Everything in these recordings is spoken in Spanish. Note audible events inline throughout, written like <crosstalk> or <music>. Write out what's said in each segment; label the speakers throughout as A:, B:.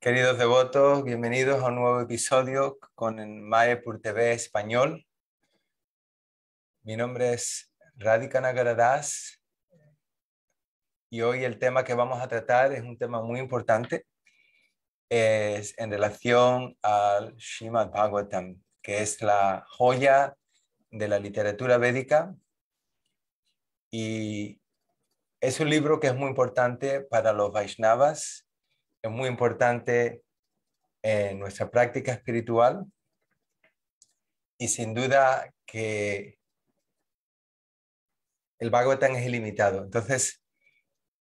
A: Queridos devotos, bienvenidos a un nuevo episodio con Pur TV Español. Mi nombre es Radhika Nagaradas y hoy el tema que vamos a tratar es un tema muy importante. Es en relación al Srimad Bhagavatam, que es la joya de la literatura védica y es un libro que es muy importante para los Vaishnavas, es muy importante en nuestra práctica espiritual y sin duda que el Bhagavatam es ilimitado. Entonces,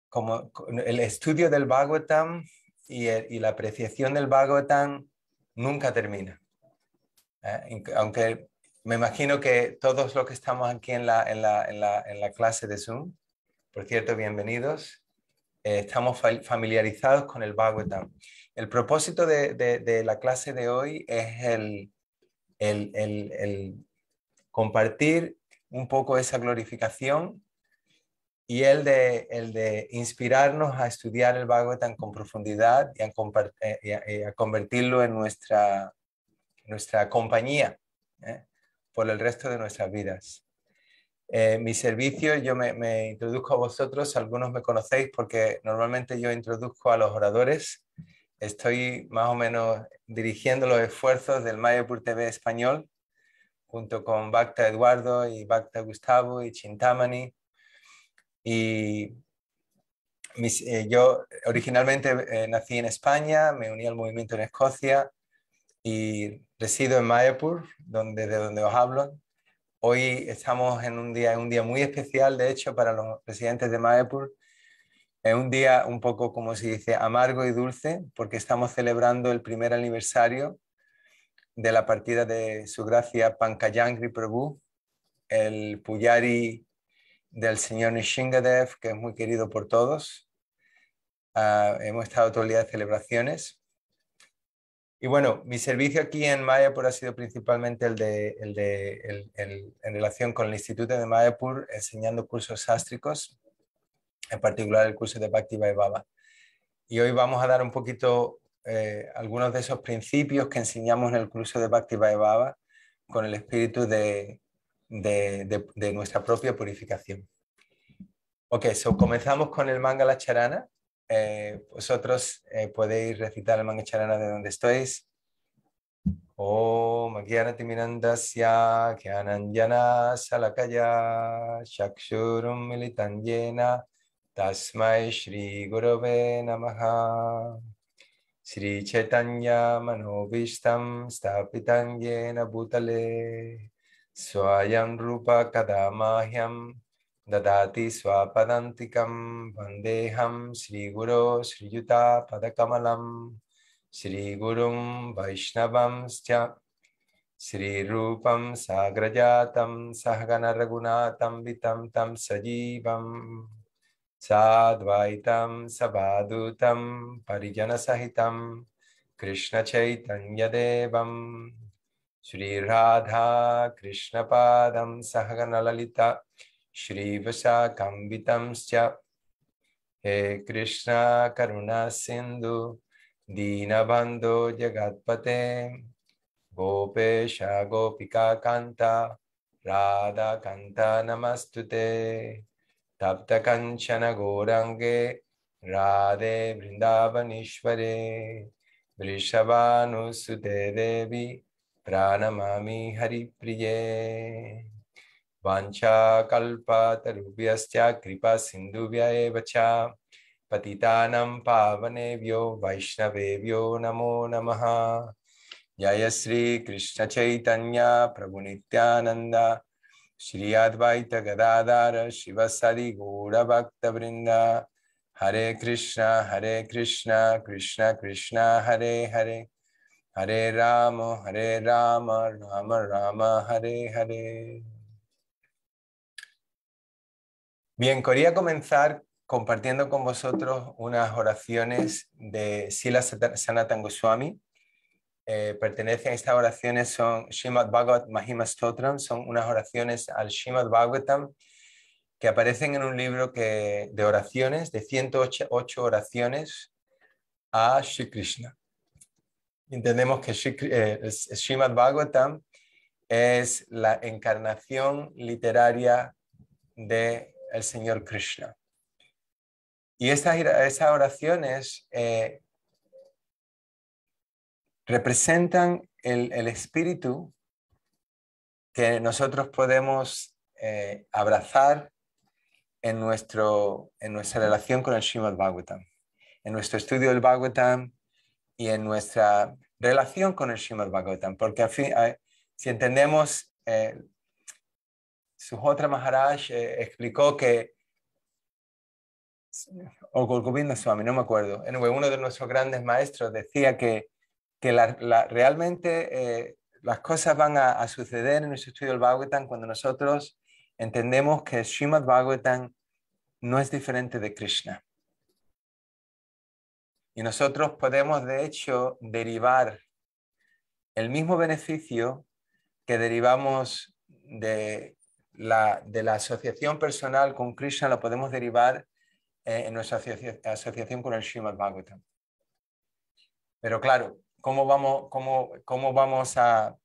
A: como el estudio del Bhagavatam y, la apreciación del Bhagavatam nunca termina. ¿eh? Aunque me imagino que todos los que estamos aquí en la clase de Zoom, por cierto, bienvenidos. Eh, estamos familiarizados con el Bhagavatam. El propósito de, la clase de hoy es el, compartir un poco esa glorificación y el de, inspirarnos a estudiar el Bhagavatam con profundidad eh, y a, convertirlo en nuestra, compañía ¿eh? por el resto de nuestras vidas. Eh, mi servicio, yo me, me, introduzco a vosotros, algunos me conocéis porque normalmente yo introduzco a los oradores. Estoy más o menos dirigiendo los esfuerzos del Mayapur TV español, junto con Bacta Eduardo y Bacta Gustavo y Chintamani. Y eh, yo originalmente eh, nací en España, me uní al movimiento en Escocia y resido en Mayapur, donde, de donde os hablo, Hoy estamos en un día, un día muy especial, de hecho, para los residentes de maipur. Es un día un poco, como se dice, amargo y dulce, porque estamos celebrando el primer aniversario de la partida de su gracia Pankajangri Prabhu, el Puyari del señor Nishingadev, que es muy querido por todos. Ah, hemos estado todo el día de celebraciones y bueno, mi servicio aquí en Mayapur ha sido principalmente el de, en relación con el Instituto de Mayapur, enseñando cursos sástricos, en particular el curso de Bhakti Vaibhava. Y hoy vamos a dar un poquito eh, algunos de esos principios que enseñamos en el curso de Bhakti Vaibhava con el espíritu de, nuestra propia purificación. Ok, so comenzamos con el Mangala Charana, eh, vosotros eh, podéis recitar el Mangacharana de donde estéis. Om Agyanati Minandasya Gyananjana Salakaya Shakshurum Militanyena Tasmai Shri Gurave Namaha Shri Chaitanya Manovistam Stapitanyena Butale. Swayam Rupa Kadamahyam ददाति स्वापदान्तिकं वन्देऽहं श्रीगुरो श्रीयुतापदकमलं श्रीगुरुं वैष्णवंश्च श्रीरूपं साग्रजातं सहगणरघुनाथं वितं तं सजीवं साद्वैतं सभादूतं परिजनसहितं कृष्णचैतन्यदेवं श्रीराधा कृष्णपादं सहगणललिता Shri Vasa Kambitamstya. He Krishna Karuna Sindhu. Dinabando Jagatpate. Gopesha Gopika Kanta. Radha Kanta Namastute. Tapta Kanchana Gorange. Radhe Vrindavanishvare. Vrishavanu Sute Pranamami Hari Priye. वाञ्छाकल्पतरुभ्यश्च कृपासिन्धुभ्य एव च पतितानां पावनेभ्यो वैष्णवेभ्यो नमो नमः जय श्रीकृष्णचैतन्य प्रभुनित्यानन्द श्री अद्वैत गदाधार शिवसदि हरे कृष्ण हरे कृष्ण कृष्ण कृष्ण हरे हरे हरे राम हरे राम राम राम हरे हरे Bien, quería comenzar compartiendo con vosotros unas oraciones de Sila Sanatanguswami. Goswami. Eh, a estas oraciones son Shimad Bhagavat Mahima son unas oraciones al Shimad Bhagavatam que aparecen en un libro que, de oraciones, de 108 oraciones a Sri Krishna. Entendemos que Shri, eh, Bhagavatam es la encarnación literaria de el Señor Krishna. Y esas, oraciones eh, representan el, espíritu que nosotros podemos eh, abrazar en, nuestro, en nuestra relación con el Srimad Bhagavatam, en nuestro estudio del Bhagavatam y en nuestra relación con el Srimad Bhagavatam, porque si entendemos eh, Sujotra Maharaj eh, explicó que, o Golgobindaswami, Swami, no me acuerdo, uno de nuestros grandes maestros decía que, realmente eh, las cosas van a, suceder en nuestro estudio del Bhagavatam cuando nosotros entendemos que Srimad Bhagavatam no es diferente de Krishna. Y nosotros podemos, de hecho, derivar el mismo beneficio que derivamos de de la asociación personal con Krishna lo podemos derivar eh, en nuestra asociación con el Srimad Bhagavatam. Pero claro, ¿cómo vamos, cómo, vamos a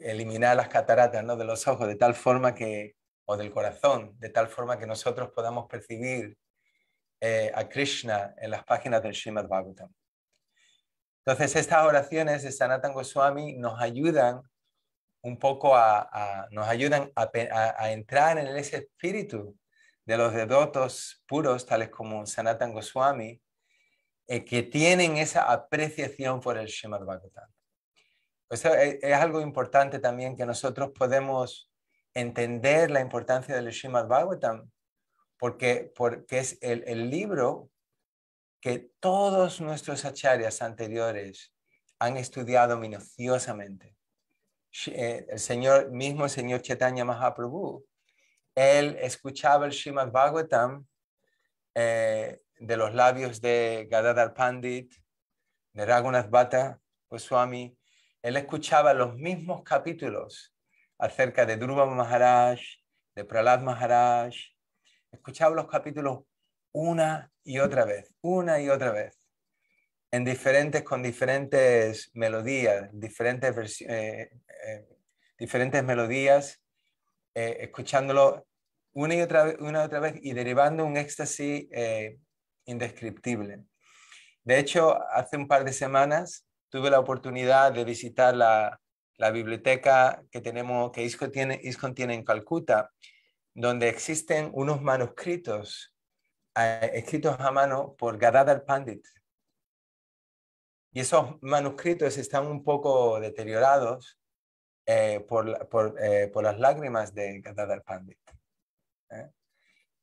A: eliminar las cataratas de los ojos de tal forma que, o del corazón, de tal forma que nosotros podamos percibir eh, a Krishna en las páginas del Srimad Bhagavatam? Entonces, estas oraciones de Sanatan Goswami nos ayudan un poco nos ayudan a, entrar en ese espíritu de los devotos puros, tales como Sanatan Goswami, eh, que tienen esa apreciación por el Srimad Bhagavatam. Eso es, algo importante también que nosotros podemos entender la importancia del Srimad Bhagavatam, porque, es el, el libro que todos nuestros acharyas anteriores han estudiado minuciosamente. Eh, el señor mismo, señor Chetanya Mahaprabhu, él escuchaba el Srimad Bhagavatam eh, de los labios de Gadadhar Pandit, de Raghunath Bhatta Goswami. Él escuchaba los mismos capítulos acerca de Dhruva Maharaj, de Pralad Maharaj. Escuchaba los capítulos una y otra vez, una y otra vez en diferentes, con diferentes melodías, diferentes, eh, eh, diferentes melodías, eh, escuchándolo una y otra, una y otra vez y derivando un éxtasis indescriptible. De hecho, hace un par de semanas tuve la oportunidad de visitar la, la biblioteca que tenemos, que ISCO tiene, tiene en Calcuta, donde existen unos manuscritos escritos a mano por Gadadhar Pandit, y esos manuscritos están un poco deteriorados eh, eh, por, las lágrimas de Gadadhar Pandit. ¿eh?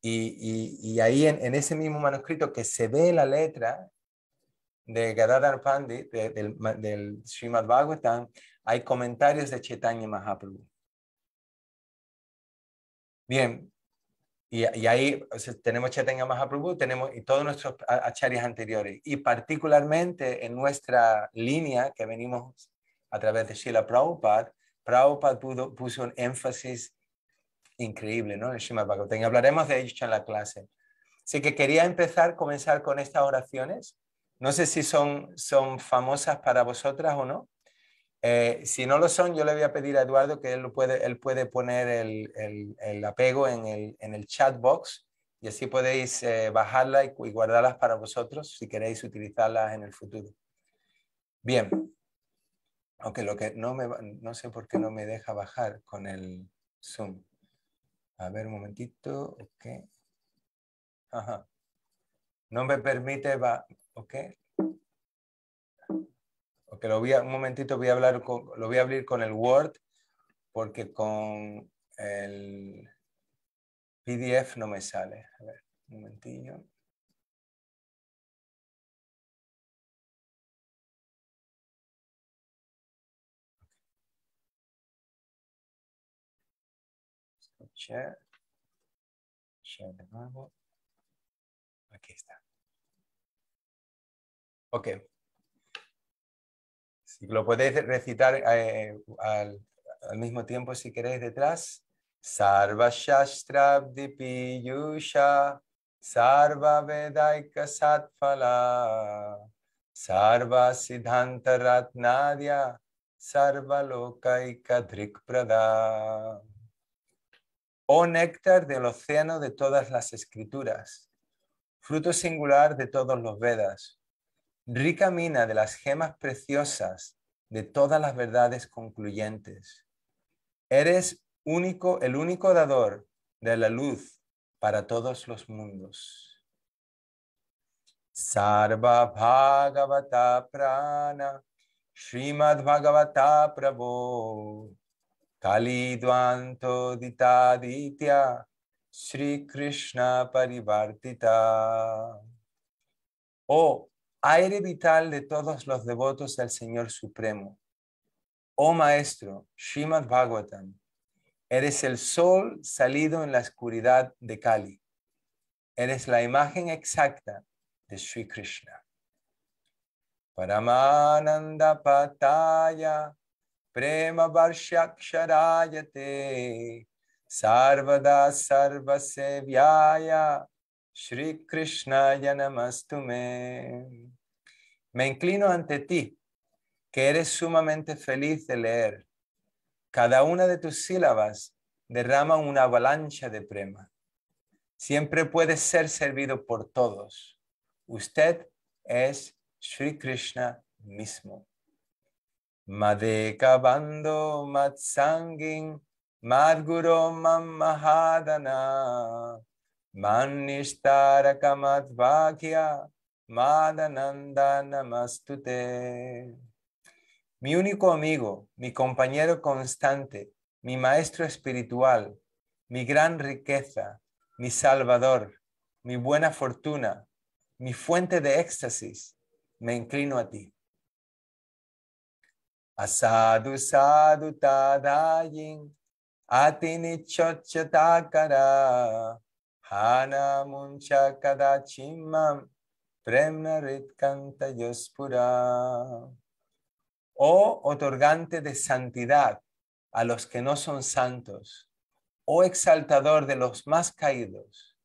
A: Y, ahí en, ese mismo manuscrito que se ve la letra de Gadadhar Pandit, del, Srimad Bhagavatam, hay comentarios de Chaitanya Mahaprabhu. Bien, y, ahí tenemos tenemos Chaitanya Mahaprabhu, tenemos y todos nuestros acharyas anteriores. Y particularmente en nuestra línea que venimos a través de Sheila Prabhupada, Prabhupada pudo, puso un énfasis increíble ¿no? en Srimad Bhagavatam. hablaremos de ello en la clase. Así que quería empezar, comenzar con estas oraciones. No sé si son, son famosas para vosotras o no, eh, si no lo son, yo le voy a pedir a Eduardo que él, puede, él puede poner el, apego en el, chat box y así podéis eh, bajarla y, guardarlas para vosotros si queréis utilizarlas en el futuro. Bien. Aunque lo que no, me, no sé por qué no me deja bajar con el Zoom. A ver un momentito. Ajá. No me permite, va, ok, porque lo voy un momentito voy a hablar con, lo voy a abrir con el Word, porque con el
B: PDF no me sale. A ver, un momentillo. Share. Share de nuevo. Aquí está. Ok lo
A: podéis recitar eh, al, mismo tiempo, si queréis, detrás. Sarva shastra Piyusha, Sarva Vedaika Satfala, Sarva Siddhanta Ratnadya, Sarva Lokaika Prada. Oh néctar del océano de todas las escrituras, fruto singular de todos los Vedas rica mina de las gemas preciosas de todas las verdades concluyentes. Eres único, el único dador de la luz para todos los mundos. Sarva Bhagavata Prana Srimad Bhagavata Prabhu Dita Ditya Sri Krishna Parivartita Oh aire vital de todos los devotos del Señor Supremo. Oh Maestro, Shimad Bhagavatam, eres el sol salido en la oscuridad de Kali. Eres la imagen exacta de Sri Krishna. Paramananda Pataya, Prema Varshaksharayate, Sarvada Shri Krishna Yanamastume. Me inclino ante ti, que eres sumamente feliz de leer. Cada una de tus sílabas derrama una avalancha de prema. Siempre puedes ser servido por todos. Usted es Shri Krishna mismo. Madekabando Matsangin Madguru Mahadana. Manishtarakamad Madananda Namastute. Mi único amigo, mi compañero constante, mi maestro espiritual, mi gran riqueza, mi salvador, mi buena fortuna, mi fuente de éxtasis, me inclino a ti. Asadu sadu tadayin atini chochatakara yospura. O otorgante de santidad a los que no son santos, o exaltador de los más caídos,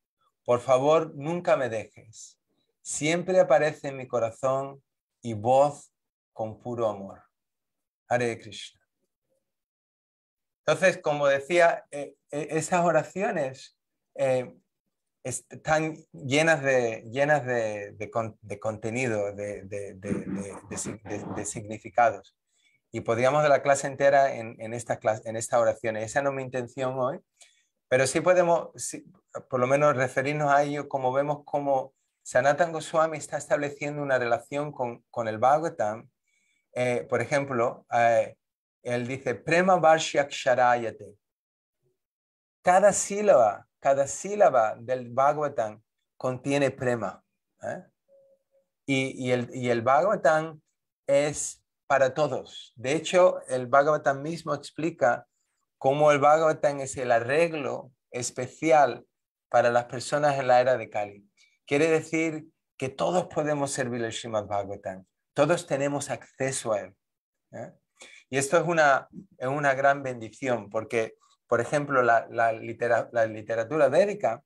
A: por favor nunca me dejes. Siempre aparece en mi corazón y voz con puro amor. Hare Krishna. Entonces, como decía, eh, eh, esas oraciones eh, están llenas de, llenas de, de, contenido, de, significados. Y podríamos de la clase entera en, en esta en oración. Esa no es mi intención hoy, pero sí podemos, por lo menos, referirnos a ello como vemos cómo Sanatan Goswami está estableciendo una relación con, el Bhagavatam. Eh, por ejemplo, eh, él dice, Prema Cada sílaba cada sílaba del Bhagavatam contiene prema. ¿eh? Y, el, y Bhagavatam es para todos. De hecho, el Bhagavatam mismo explica cómo el Bhagavatam es el arreglo especial para las personas en la era de Kali. Quiere decir que todos podemos servir el Srimad Bhagavatam, todos tenemos acceso a él. ¿eh? Y esto es una, es una gran bendición porque por ejemplo, la, literatura védica,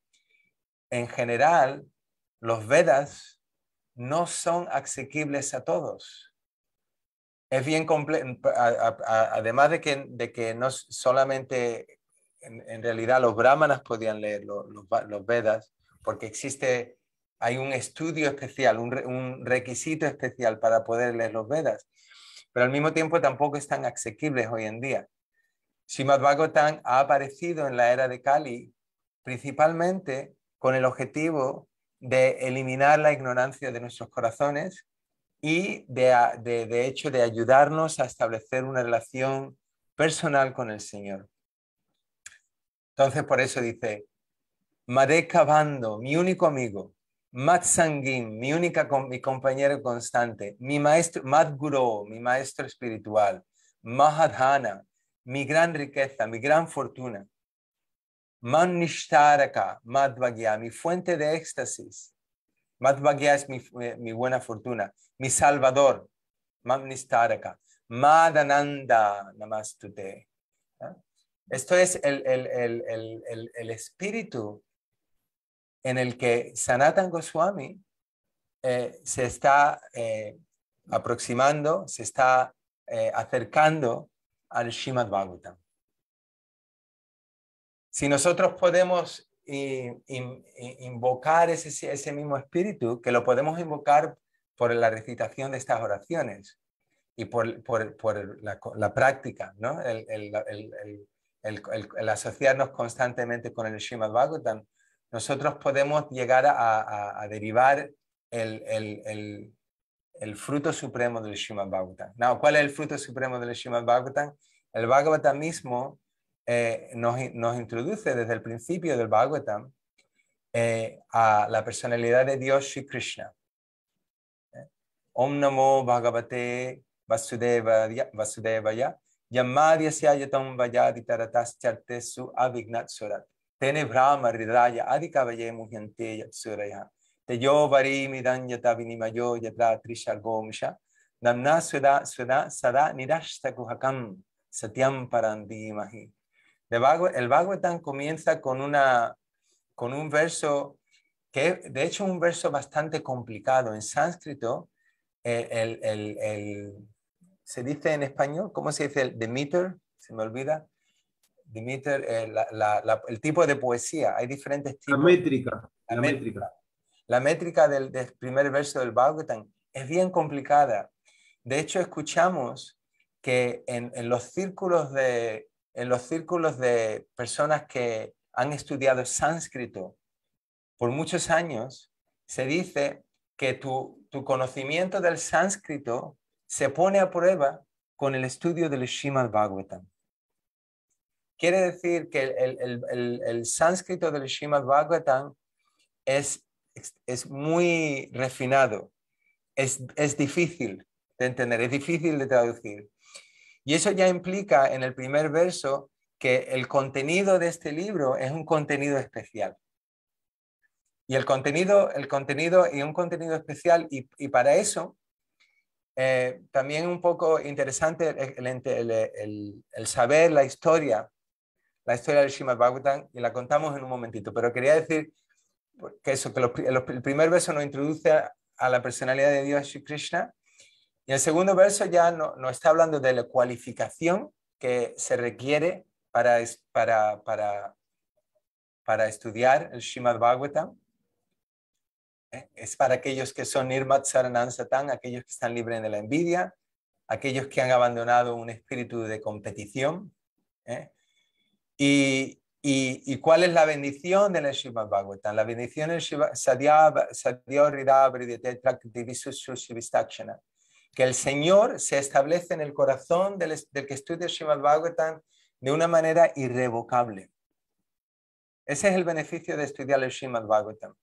A: en general, los Vedas no son asequibles a todos. Es bien además de que, no solamente en, realidad los brahmanas podían leer los, Vedas, porque existe, hay un estudio especial, un, un requisito especial para poder leer los Vedas, pero al mismo tiempo tampoco están asequibles hoy en día. Srimad Bhagavatam ha aparecido en la era de Kali principalmente con el objetivo de eliminar la ignorancia de nuestros corazones y de, hecho de ayudarnos a establecer una relación personal con el Señor. Entonces por eso dice, Madeka Bando, mi único amigo, Mat Sangin, mi única mi compañero constante, mi maestro, Madguru, mi maestro espiritual, Mahadhana, mi gran riqueza, mi gran fortuna. Man mi fuente de éxtasis. Madhvagya es eh, mi, buena fortuna, mi salvador. Madananda, Namastute. ¿Ah? Esto es el, el, espíritu en el que Sanatan Goswami eh, se está eh, aproximando, se está acercando al Shimad Bhagavatam. Si nosotros podemos eh, eh, invocar ese, mismo espíritu, que lo podemos invocar por la recitación de estas oraciones y por, la, práctica, el, asociarnos constantemente con el Shimad Bhagavatam, nosotros podemos llegar a, a derivar el, el fruto supremo del Shrimad Bhagavatam. ¿Cuál es el fruto supremo del Srimad Bhagavatam? El Bhagavatam mismo eh, nos, introduce desde el principio del Bhagavatam eh, a la personalidad de Dios Sri Krishna. Eh, Om Namo Bhagavate Vasudevaya, Vasudevaya Yamadhyasya Yatam Vayaditaratas Chartesu Avignat Surat Tene Brahma Ridaya Adikavaye Muhyanteya Suraya Teyo vari midan yata vinimayo yata trishargomsha. Namna sueda sueda sada nirashta kuhakam satyam parandimahi. El Bhagavatam comienza con, una, con un verso que de hecho es un verso bastante complicado. En sánscrito, eh, el, el, el, se dice en español, ¿cómo se dice? El Demeter, se me olvida. Demeter, eh, la, la, la, el tipo de poesía, hay diferentes tipos. La métrica. La métrica. métrica. La métrica del, primer verso del Bhagavatam es bien complicada. De hecho, escuchamos que en, los círculos de, en los círculos de personas que han estudiado sánscrito por muchos años, se dice que tu, tu conocimiento del sánscrito se pone a prueba con el estudio del Srimad Bhagavatam. Quiere decir que el, el, el, el sánscrito del Srimad Bhagavatam es es muy refinado, es, difícil de entender, es difícil de traducir. Y eso ya implica en el primer verso que el contenido de este libro es un contenido especial. Y el contenido, el contenido y un contenido especial, y, para eso, eh, también un poco interesante el, saber la historia, la historia del Shimabagutan y la contamos en un momentito, pero quería decir que eso, que el primer verso nos introduce a, la personalidad de Dios y Krishna, y el segundo verso ya nos no está hablando de la cualificación que se requiere para, para, para, para estudiar el Shimad Bhagavatam. Eh, es para aquellos que son Nirmat Saranan Satan, aquellos que están libres de la envidia, aquellos que han abandonado un espíritu de competición. Eh. Y, ¿Y, cuál es la bendición del Shiva Bhagavatam? La bendición del Shiva que el Señor se establece en el corazón del, que estudia Shiva Bhagavatam de una manera irrevocable. Ese es el beneficio de estudiar el Shimad Bhagavatam.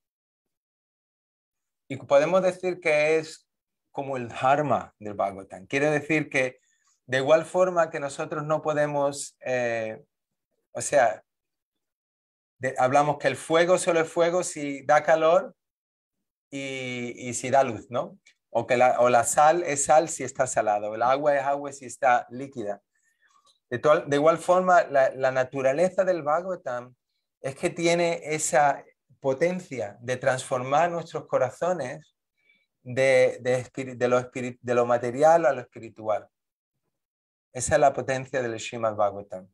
A: Y podemos decir que es como el Dharma del Bhagavatam. Quiere decir que de igual forma que nosotros no podemos, eh, o sea, hablamos que el fuego solo es fuego si da calor y, si da luz, ¿no? O que la, sal es sal si está salado, el agua es agua si está líquida. De, igual forma, la, naturaleza del Bhagavatam es que tiene esa potencia de transformar nuestros corazones de, lo, de lo material a lo espiritual. Esa es la potencia del Srimad Bhagavatam.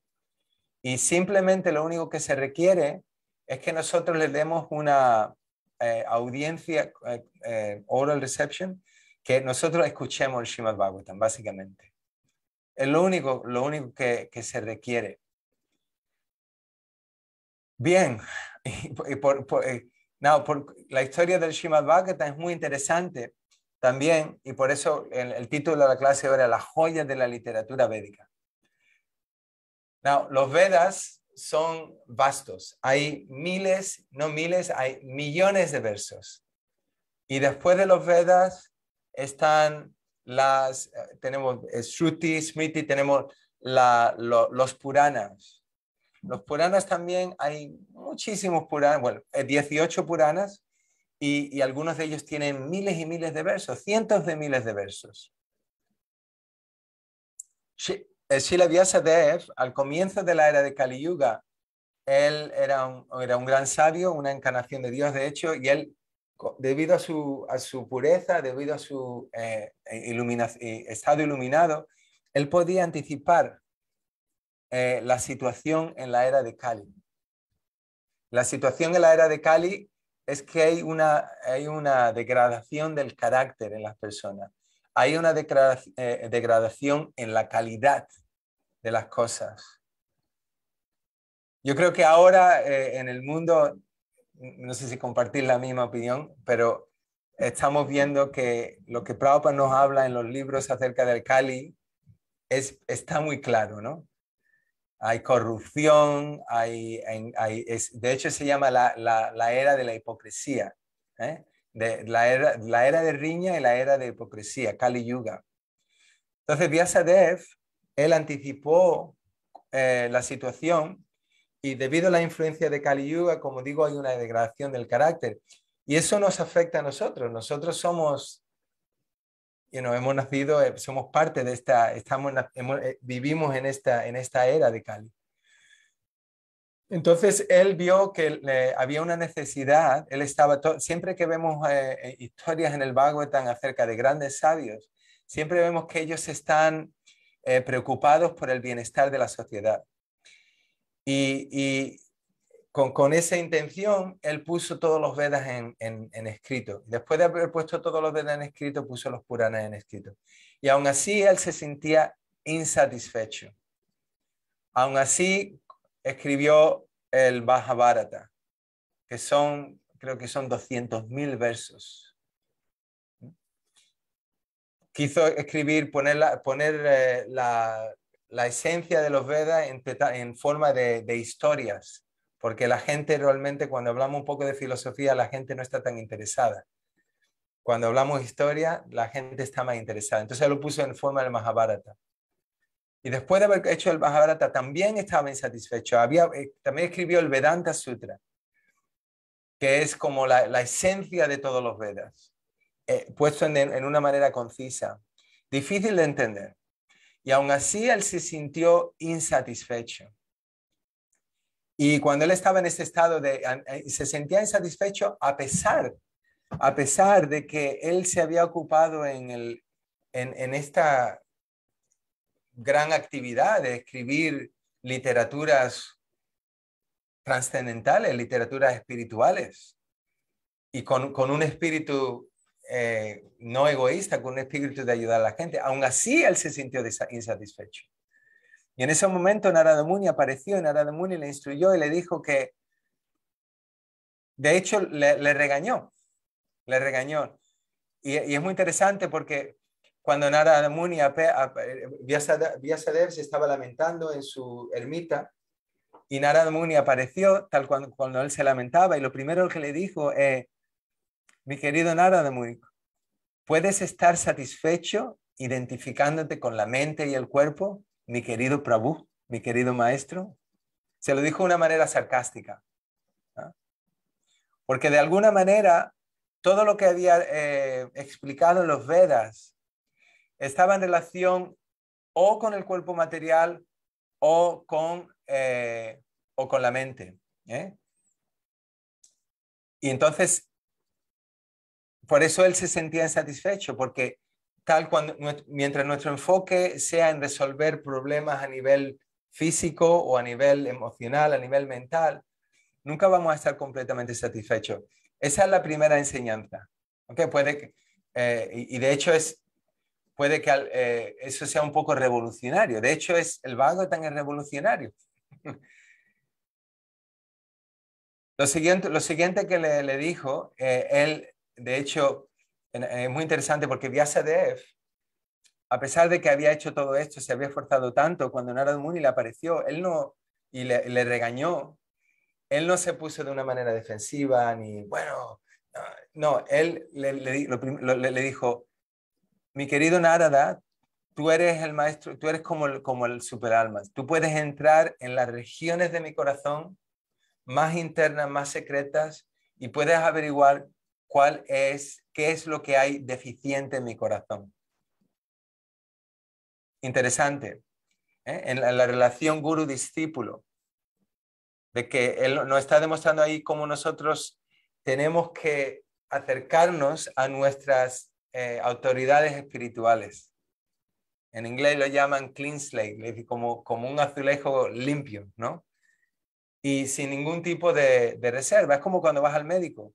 A: Y simplemente lo único que se requiere es que nosotros le demos una eh, audiencia eh, eh, oral reception, que nosotros escuchemos el Srimad Bhagavatam, básicamente. Es lo único, lo único que, se requiere. Bien, <laughs> la historia del Srimad Bhagavatam es muy interesante también, y por eso el, el título de la clase era La joya de la literatura védica los Vedas son vastos. Hay miles, no miles, hay millones de versos. Y después de los Vedas están las, eh, tenemos eh, Shruti, Smriti, tenemos los Puranas. Los Puranas también, hay muchísimos Puranas, bueno, 18 eh, Puranas, y, y algunos de ellos tienen miles y miles de versos, cientos de miles de versos de eh, Vyasadeva, al comienzo de la era de Kali Yuga, él era un, era un gran sabio, una encarnación de Dios, de hecho, y él, debido a su, pureza, debido a su eh, estado iluminado, él podía anticipar eh, la situación en la era de Kali. La situación en la era de Kali es que hay hay una degradación del carácter en las personas hay una eh, degradación en la calidad de las cosas. Yo creo que ahora eh, en el mundo, no sé si compartir la misma opinión, pero estamos viendo que lo que Prabhupada nos habla en los libros acerca del Cali es, está muy claro, ¿no? Hay corrupción, de hecho se llama la, era de la hipocresía. ¿eh? la era, de riña y la era de hipocresía, Kali Yuga. Entonces, Vyasadev, él anticipó eh, la situación y debido a la influencia de Kali Yuga, como digo, hay una degradación del carácter. Y eso nos afecta a nosotros. Nosotros somos, you hemos nacido, eh, somos parte de esta, estamos, eh, vivimos en esta, en esta era de Kali. Entonces él vio que eh, había una necesidad, él estaba, siempre que vemos eh, eh, historias en el Bhagavatam acerca de grandes sabios, siempre vemos que ellos están preocupados por el bienestar de la sociedad. Y, con, esa intención, él puso todos los Vedas en, en, escrito. Después de haber puesto todos los Vedas en escrito, puso los Puranas en escrito. Y aún así, él se sentía insatisfecho. Aún así, escribió el Mahabharata, que son, creo que son 200.000 versos. Quiso escribir, poner, la, poner eh, la, esencia de los Vedas en, forma de, de historias, porque la gente realmente, cuando hablamos un poco de filosofía, la gente no está tan interesada cuando hablamos historia, la gente está más interesada. Entonces lo puso en forma del Mahabharata. Y después de haber hecho el Bhagavata también estaba insatisfecho. Había, eh, también escribió el Vedanta Sutra, que es como la, esencia de todos los Vedas, eh, puesto en, una manera concisa, difícil de entender. Y aún así él se sintió insatisfecho. Y cuando él estaba en ese estado de, eh, se sentía insatisfecho a pesar, a pesar de que él se había ocupado en esta gran actividad de escribir literaturas trascendentales, literaturas espirituales, y con, un espíritu eh, no egoísta, con un espíritu de ayudar a la gente. Aún así, él se sintió insatisfecho. Y en ese momento Narada Muni apareció y Narada Muni le instruyó y le dijo que, de hecho, le, regañó, le regañó. y, es muy interesante porque cuando Nara Muni Vyasadev, se estaba lamentando en su ermita y Narad Muni apareció tal cuando, él se lamentaba y lo primero que le dijo es, eh, mi querido Narad Muni, ¿puedes estar satisfecho identificándote con la mente y el cuerpo, mi querido Prabhu, mi querido maestro? Se lo dijo de una manera sarcástica. ¿ah? Porque de alguna manera todo lo que había eh, explicado en los Vedas estaba en relación o con el cuerpo material o con, eh, o con la mente. ¿eh? Y entonces, por eso él se sentía insatisfecho, porque tal cuando, mientras nuestro enfoque sea en resolver problemas a nivel físico o a nivel emocional, a nivel mental, nunca vamos a estar completamente satisfechos. Esa es la primera enseñanza. Puede, eh, y de hecho es puede que eh, eso sea un poco revolucionario. De hecho, es el vago tan revolucionario. <laughs> lo, siguiente, lo siguiente que le, dijo, eh, él, de hecho, es muy interesante porque Vyasadev, a pesar de que había hecho todo esto, se había esforzado tanto, cuando Narad Muni le apareció, él no, y le, regañó, él no se puso de una manera defensiva, ni bueno, no, él le dijo, mi querido Narada, tú eres el maestro, tú eres como el, como el superalma. Tú puedes entrar en las regiones de mi corazón más internas, más secretas y puedes averiguar cuál es, qué es lo que hay deficiente en mi corazón. Interesante. ¿eh? En, la, relación guru-discípulo, de que él nos está demostrando ahí cómo nosotros tenemos que acercarnos a nuestras eh, autoridades espirituales. En inglés lo llaman clean slate, como, como un azulejo limpio, ¿no? Y sin ningún tipo de, reserva. Es como cuando vas al médico.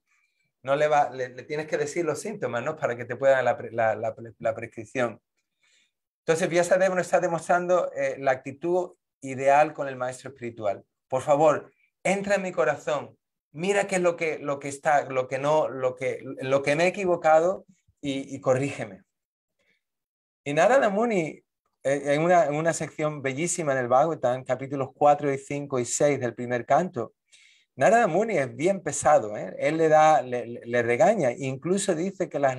A: No le, le, tienes que decir los síntomas, ¿no? Para que te puedan la, la, la, prescripción. Entonces, Vyasadeva nos está demostrando eh, la actitud ideal con el maestro espiritual. Por favor, entra en mi corazón, mira qué es lo que, lo que está, lo que no, lo que, lo que me he equivocado y, corrígeme. Y Narada Muni, eh, en una, en una, sección bellísima en el Bhagavatam, capítulos 4 y 5 y 6 del primer canto, Narada Muni es bien pesado, ¿eh? él le, da, le, regaña, incluso dice que las,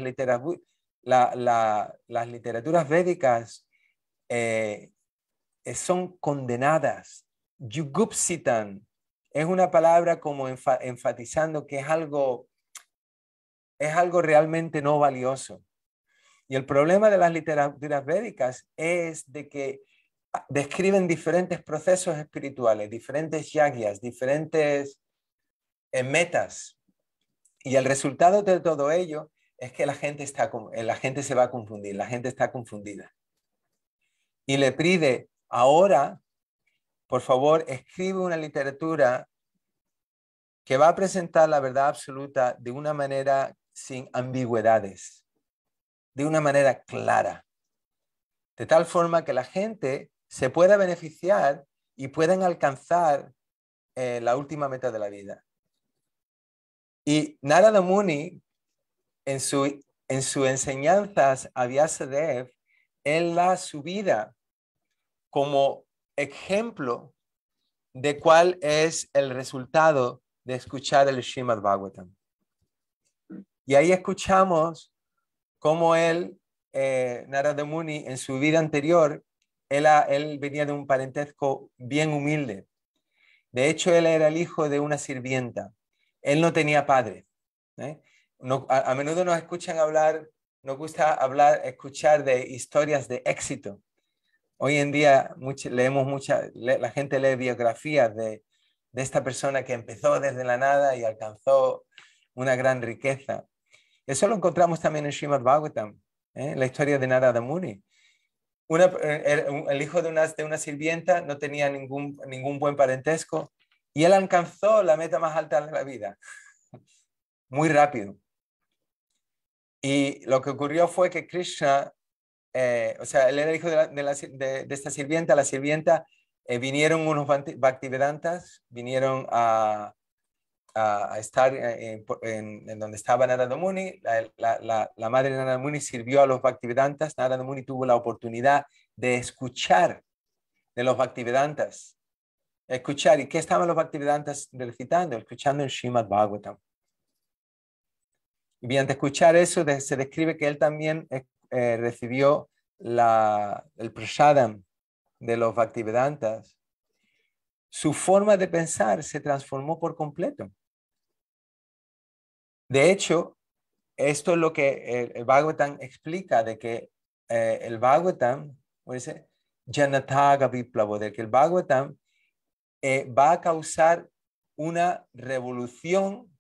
A: las literaturas védicas eh, son condenadas. Yugupsitan es una palabra como enfatizando que es algo es algo realmente no valioso. Y el problema de las literaturas védicas es de que ah, describen diferentes procesos espirituales, diferentes yagyas, diferentes eh, metas. Y el resultado de todo ello es que la gente, está, eh, la gente se va a confundir, la gente está confundida. Y le pide, ahora, por favor, escribe una literatura que va a presentar la verdad absoluta de una manera sin ambigüedades, de una manera clara, de tal forma que la gente se pueda beneficiar y puedan alcanzar eh, la última meta de la vida. Y Narada Muni, en su, en enseñanzas a Vyasadev, él da su vida como ejemplo de cuál es el resultado de escuchar el Srimad Bhagavatam. Y ahí escuchamos cómo él, eh, Narada Muni, en su vida anterior, él, venía de un parentesco bien humilde. De hecho, él era el hijo de una sirvienta. Él no tenía padre. ¿eh? a, menudo nos escuchan hablar, nos gusta hablar, escuchar de historias de éxito. Hoy en día leemos mucha, la gente lee biografías de esta persona que empezó desde la nada y alcanzó una gran riqueza. Eso lo encontramos también en Srimad Bhagavatam, ¿eh? la historia de Narada Muni. Eh, el, hijo de una, sirvienta no tenía ningún, buen parentesco y él alcanzó la meta más alta de la vida, <laughs> muy rápido. Y lo que ocurrió fue que Krishna, eh, o sea, él era hijo de, esta sirvienta, la sirvienta, eh, vinieron unos Bhaktivedantas, vinieron a, a, estar eh, en, donde estaba Narada Muni. La, la, madre de Narada Muni sirvió a los Bhaktivedantas. Narada Muni tuvo la oportunidad de escuchar de los Bhaktivedantas. Escuchar. ¿Y qué estaban los Bhaktivedantas recitando? Escuchando el Srimad Bhagavatam. Y de escuchar eso, se describe que él también eh, eh, recibió la, el prasadam de los Bhaktivedantas su forma de pensar se transformó por completo. De hecho, esto es lo que el, el Bhagavatam explica, de que eh, el Bhagavatam, ¿cómo dice? Janataga Viplavo, de que el Bhagavatam eh, va a causar una revolución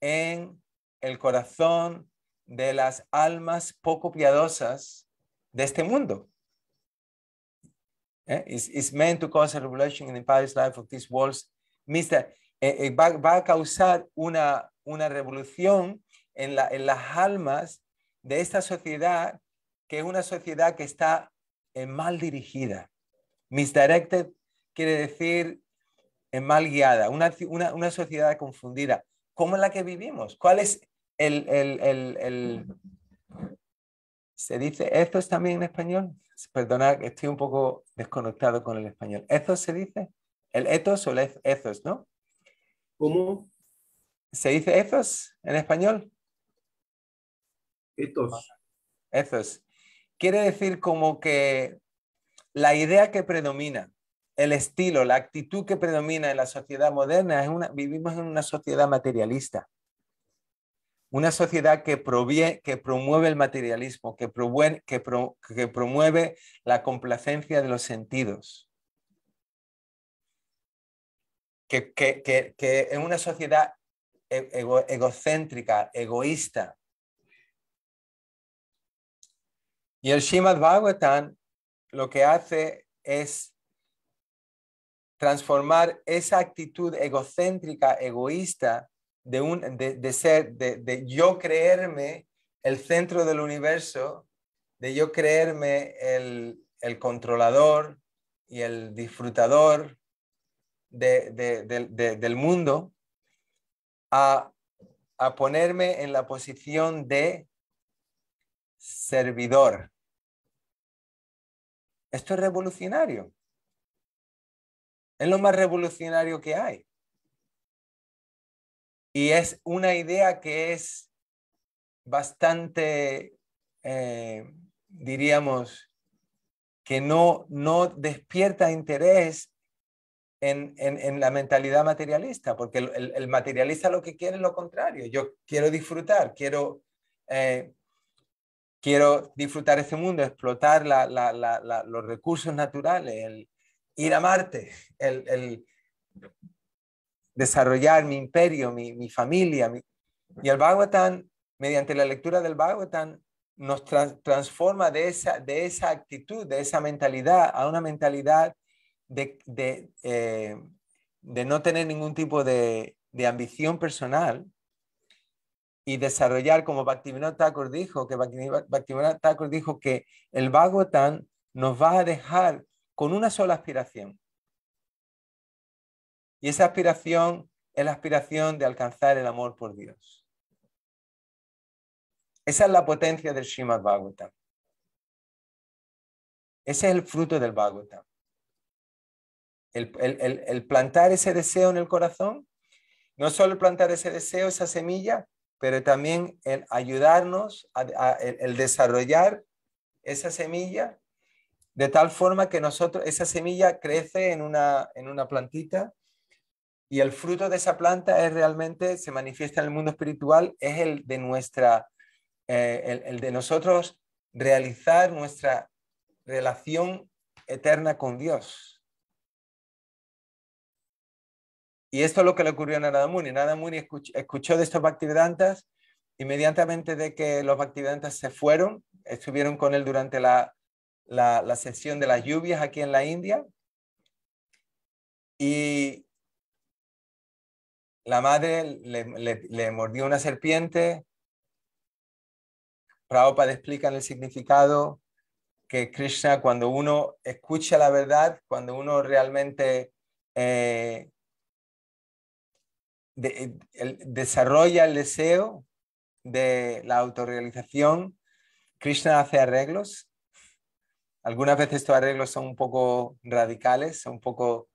A: en el corazón de las almas poco piadosas de este mundo. Eh? It's, meant to cause a revolution in the pious life of these walls, Mister. Eh, eh, va, a causar una, revolución en, las almas de esta sociedad, que es una sociedad que está eh, mal dirigida. Misdirected quiere decir en mal guiada, una, sociedad confundida. ¿Cómo es la que vivimos? ¿Cuál es el, ¿Se dice esto también en español? Perdona, estoy un poco desconectado con el español. ¿Ethos se dice? ¿El ethos o el ethos, no? ¿Cómo? ¿Se dice ethos en español? Ethos. Ethos. Quiere decir como que la idea que predomina, el estilo, la actitud que predomina en la sociedad moderna, es una, vivimos en una sociedad materialista. Una sociedad que, que promueve el materialismo, que, que promueve la complacencia de los sentidos que, en una sociedad e-, egocéntrica, egoísta. Y el Shimad Bhagavatam lo que hace es transformar esa actitud egocéntrica, egoísta, de, un, ser, de, yo creerme el centro del universo, de yo creerme el controlador y el disfrutador del mundo a, ponerme en la posición de servidor. Esto es revolucionario. Es lo más revolucionario que hay. Y es una idea que es bastante, eh, diríamos, que no, no despierta interés en, en, la mentalidad materialista, porque el, materialista lo que quiere es lo contrario. Yo quiero disfrutar, quiero, eh, quiero disfrutar este mundo, explotar los recursos naturales, el ir a Marte, el, desarrollar mi imperio, mi, mi familia. Y el Bhagavatam, mediante la lectura del Bhagavatam, nos transforma de esa, de esa actitud, de esa mentalidad, a una mentalidad eh, de, no tener ningún tipo de, ambición personal y desarrollar, como Bhaktivinoda Thakur dijo, que Bhaktivinoda Thakur dijo que el Bhagavatam nos va a dejar con una sola aspiración. Y esa aspiración es la aspiración de alcanzar el amor por Dios. Esa es la potencia del Srimad Bhagavatam. Ese es el fruto del Bhagavatam. El, plantar ese deseo en el corazón, no solo plantar ese deseo, esa semilla, pero también el ayudarnos, a, el desarrollar esa semilla, de tal forma que nosotros, esa semilla crece en una, plantita y el fruto de esa planta es realmente, se manifiesta en el mundo espiritual, es el de nuestra, eh, el de nosotros realizar nuestra relación eterna con Dios Y esto es lo que le ocurrió a Narada Muni. Narada Muni escuchó, de estos Bhaktivedantas. inmediatamente de que los Bhaktivedantas se fueron, estuvieron con él durante la, la, sesión de las lluvias aquí en la India. Y la madre le, mordió una serpiente. Prabhupada explica en el significado que Krishna, cuando uno escucha la verdad, cuando uno realmente eh, eh, desarrolla el deseo de la autorrealización. Krishna hace arreglos. Algunas veces estos arreglos son un poco radicales, son un poco...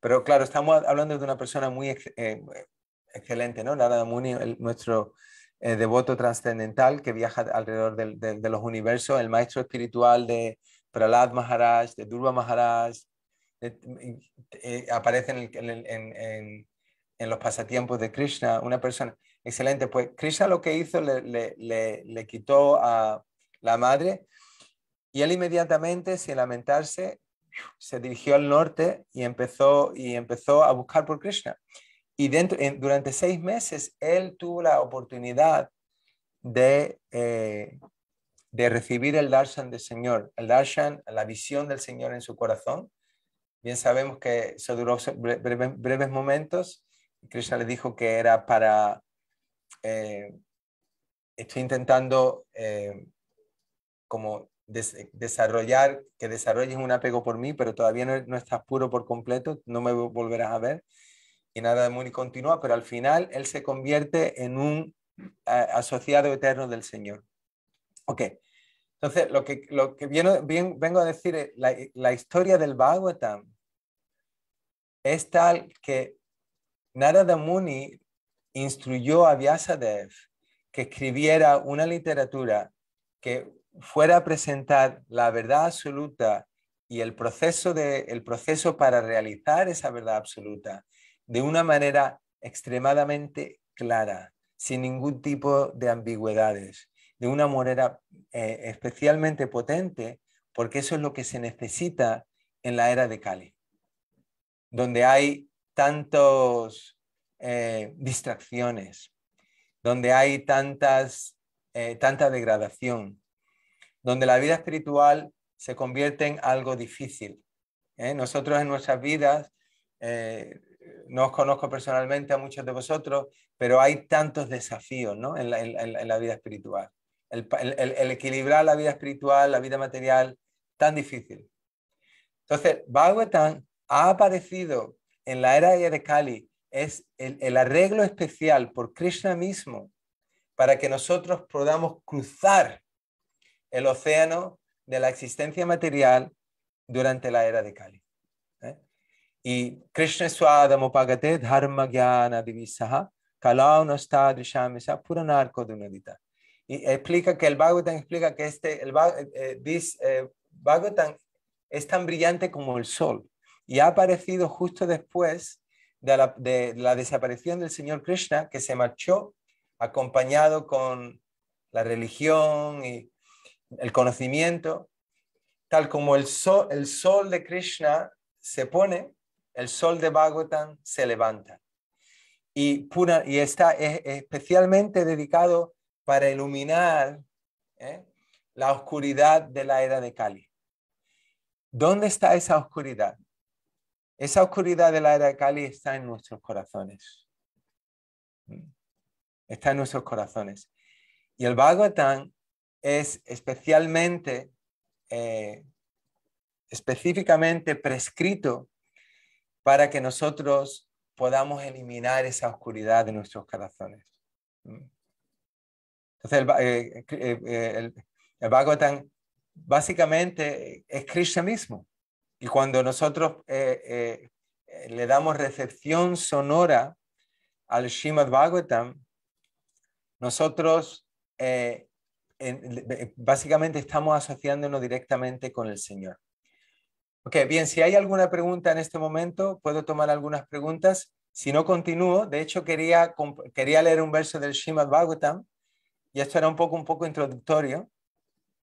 A: Pero claro, estamos hablando de una persona muy eh, excelente, ¿no? nada Muni, nuestro eh, devoto trascendental que viaja alrededor de, los universos, el maestro espiritual de Pralad Maharaj, de Durva Maharaj, aparece en, el, en en los pasatiempos de Krishna, una persona excelente, pues Krishna lo que hizo le, quitó a la madre y él inmediatamente, sin lamentarse, se dirigió al norte y empezó, y empezó a buscar por Krishna. Y durante seis meses él tuvo la oportunidad de, eh, de recibir el darshan del Señor, el darshan, la visión del Señor en su corazón. Bien sabemos que eso duró breves momentos Krishna le dijo que era para, eh, estoy intentando eh, como desarrollar, que desarrolles un apego por mí, pero todavía no, estás puro por completo, no me volverás a ver. Y nada de muy continúa, pero al final él se convierte en un eh, asociado eterno del Señor. Ok, entonces lo que, lo que viene, vengo a decir la, la historia del Bhagavatam es tal que Narada Muni instruyó a Vyasadev que escribiera una literatura que fuera a presentar la verdad absoluta y el proceso, de, el proceso para realizar esa verdad absoluta de una manera extremadamente clara, sin ningún tipo de ambigüedades, de una manera eh, especialmente potente, porque eso es lo que se necesita en la era de Kali, donde hay tantos eh, distracciones, donde hay tantas, eh, tanta degradación, donde la vida espiritual se convierte en algo difícil. ¿eh? Nosotros en nuestras vidas, no os conozco personalmente a muchos de vosotros, pero hay tantos desafíos ¿no? en, la, vida espiritual. El, equilibrar la vida espiritual, la vida material, tan difícil. Entonces, Bhagavatam ha aparecido en la era de Kali es el, arreglo especial por Krishna mismo para que nosotros podamos cruzar el océano de la existencia material durante la era de Kali. ¿eh? Y Krishna Pagate Dharma Gyana Divisaha Kalaunastadrishamisa Puranarko Y explica que el Bhagavatam explica que este, el eh, eh, Bhagavatam es tan brillante como el sol y ha aparecido justo después de la, desaparición del señor Krishna, que se marchó acompañado con la religión y el conocimiento, tal como el sol, de Krishna se pone, el sol de Bhagavatam se levanta. Y, pura, está es especialmente dedicado para iluminar ¿eh? la oscuridad de la era de Kali. ¿Dónde está esa oscuridad? Esa oscuridad de la era de Cali está en nuestros corazones. Está en nuestros corazones. Y el Bhagavatam es especialmente, eh, específicamente prescrito para que nosotros podamos eliminar esa oscuridad de nuestros corazones. Entonces, el, eh, eh, básicamente es Krishna mismo. Y cuando nosotros eh, eh, le damos recepción sonora al Srimad Bhagavatam, nosotros eh, básicamente estamos asociándonos directamente con el Señor. Ok, bien, si hay alguna pregunta en este momento, puedo tomar algunas preguntas. Si no, continúo. De hecho, quería, quería leer un verso del Srimad Bhagavatam y esto era un poco, un poco introductorio.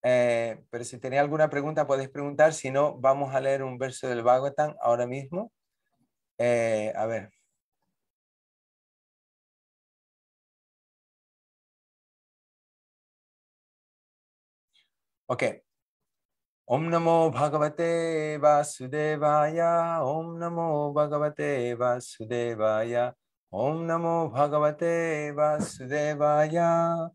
A: Eh, pero si tenéis alguna pregunta podéis preguntar, si no, vamos a leer un verso
B: del Bhagavatam ahora mismo. Eh, a ver. Ok. Om Namo Bhagavate
A: Vasudevaya, Om Namo Bhagavate Vasudevaya, Om Namo Bhagavate Vasudevaya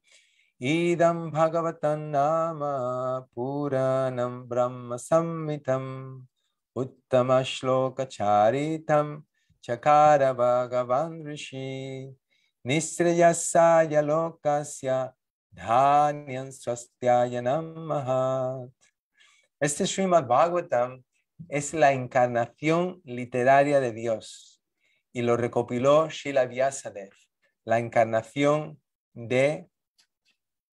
A: idam bhagavatam nama puranam brahma Samitam uttama shloka charitam chakara bhagavan rishi lokasya dhanyan mahat este Srimad Bhagavatam es la encarnación literaria de Dios y lo recopiló Shila Vyasadev, la encarnación de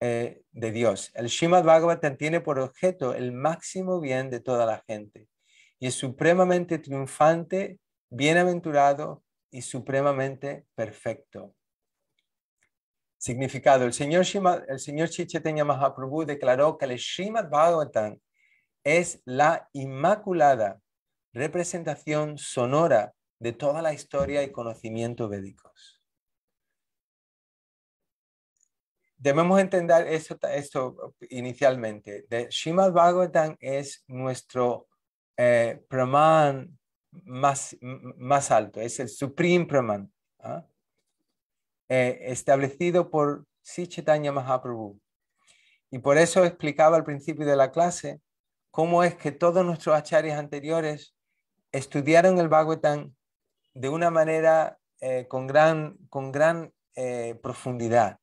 A: eh, de Dios. El Shimad Bhagavatam tiene por objeto el máximo bien de toda la gente y es supremamente triunfante, bienaventurado y supremamente perfecto. Significado, el señor, Shimad, el señor Mahaprabhu declaró que el Shimad Bhagavatam es la inmaculada representación sonora de toda la historia y conocimiento védicos. debemos entender eso, esto inicialmente. De Bhagavatam es nuestro eh, praman más, alto, es el supreme praman, ¿ah? eh, establecido por Sri Mahaprabhu. Y por eso explicaba al principio de la clase cómo es que todos nuestros acharyas anteriores estudiaron el Bhagavatam de una manera eh, con gran eh, profundidad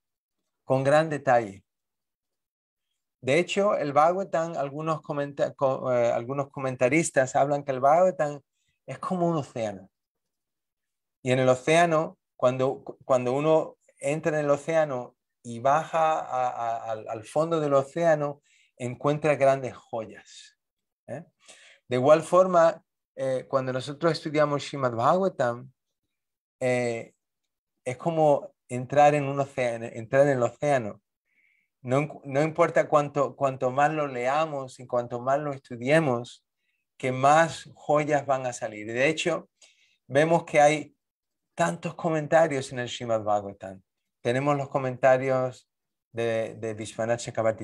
A: con gran detalle. De hecho, el Bhagavatam, algunos, eh, algunos comentaristas hablan que el Bhagavatam es como un océano. Y en el océano, cuando, cuando uno entra en el océano y baja al, fondo del océano, encuentra grandes joyas. ¿eh? De igual forma, eh, cuando nosotros estudiamos Srimad Bhagavatam, es como entrar en un océano, entrar en el océano. No, importa cuánto, cuanto más lo leamos y cuanto más lo estudiemos, que más joyas van a salir. De hecho, vemos que hay tantos comentarios en el Srimad Bhagavatam. Tenemos los comentarios de, de Vishwanath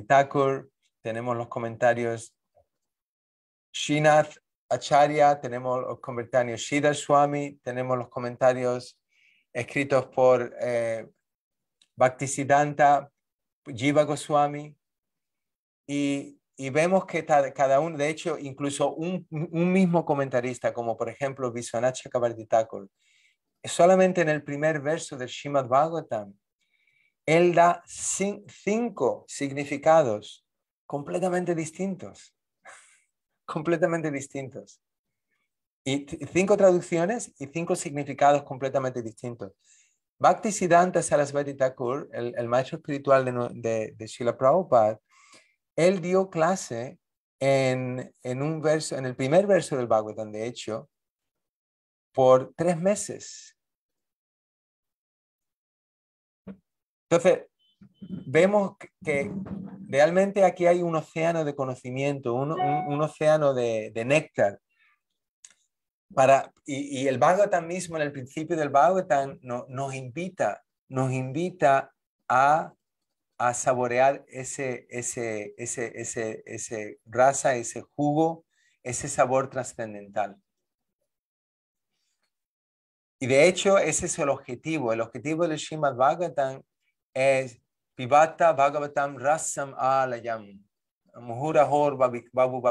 A: Thakur, tenemos los comentarios Shinath Acharya, tenemos los comentarios Shida Swami, tenemos los comentarios escritos por eh, Bhaktisiddhanta, Jiva Goswami, y, vemos que cada uno, de hecho, incluso un, mismo comentarista, como por ejemplo Viswanath Kabarditakul, solamente en el primer verso del Shimad Bhagavatam, él da cinco significados completamente distintos, <laughs> completamente distintos y cinco traducciones y cinco significados completamente distintos. Bhakti Siddhanta Sarasvati Thakur, el, el maestro espiritual de, de, de, Srila Prabhupada, él dio clase en, un verso, en el primer verso del Bhagavatam, de hecho, por tres meses. Entonces, vemos que realmente aquí hay un océano de conocimiento, un, océano de, de néctar y, el Bhagavatam mismo, en el principio del Bhagavatam, nos invita, nos invita a, saborear ese, ese, ese, ese, raza, ese jugo, ese sabor trascendental. Y de hecho, ese es el objetivo. El objetivo del Srimad Bhagavatam es Pivata Bhagavatam Rasam Alayam Hor Babu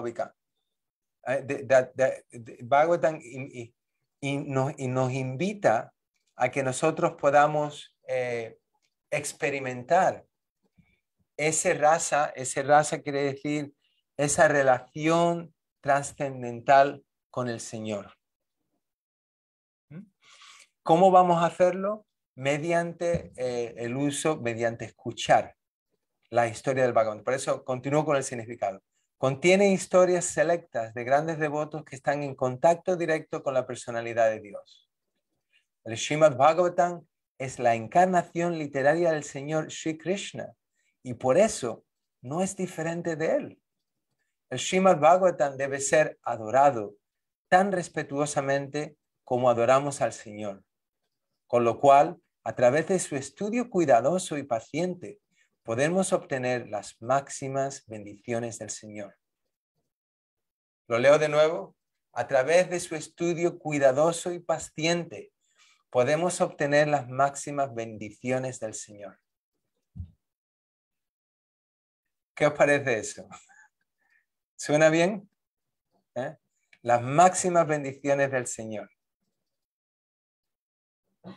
A: that, eh, y, nos, invita a que nosotros podamos eh, experimentar ese raza, ese raza quiere decir esa relación trascendental con el Señor. ¿Cómo vamos a hacerlo? Mediante eh, el uso, mediante escuchar la historia del vagón. Por eso continúo con el significado. Contiene historias selectas de grandes devotos que están en contacto directo con la personalidad de Dios. El Srimad Bhagavatam es la encarnación literaria del Señor Sri Krishna y por eso no es diferente de él. El Srimad Bhagavatam debe ser adorado tan respetuosamente como adoramos al Señor. Con lo cual, a través de su estudio cuidadoso y paciente, podemos obtener las máximas bendiciones del Señor. Lo leo de nuevo. A través de su estudio cuidadoso y paciente, podemos obtener las máximas bendiciones del Señor. ¿Qué os parece eso? ¿Suena bien? ¿Eh? Las máximas bendiciones del Señor.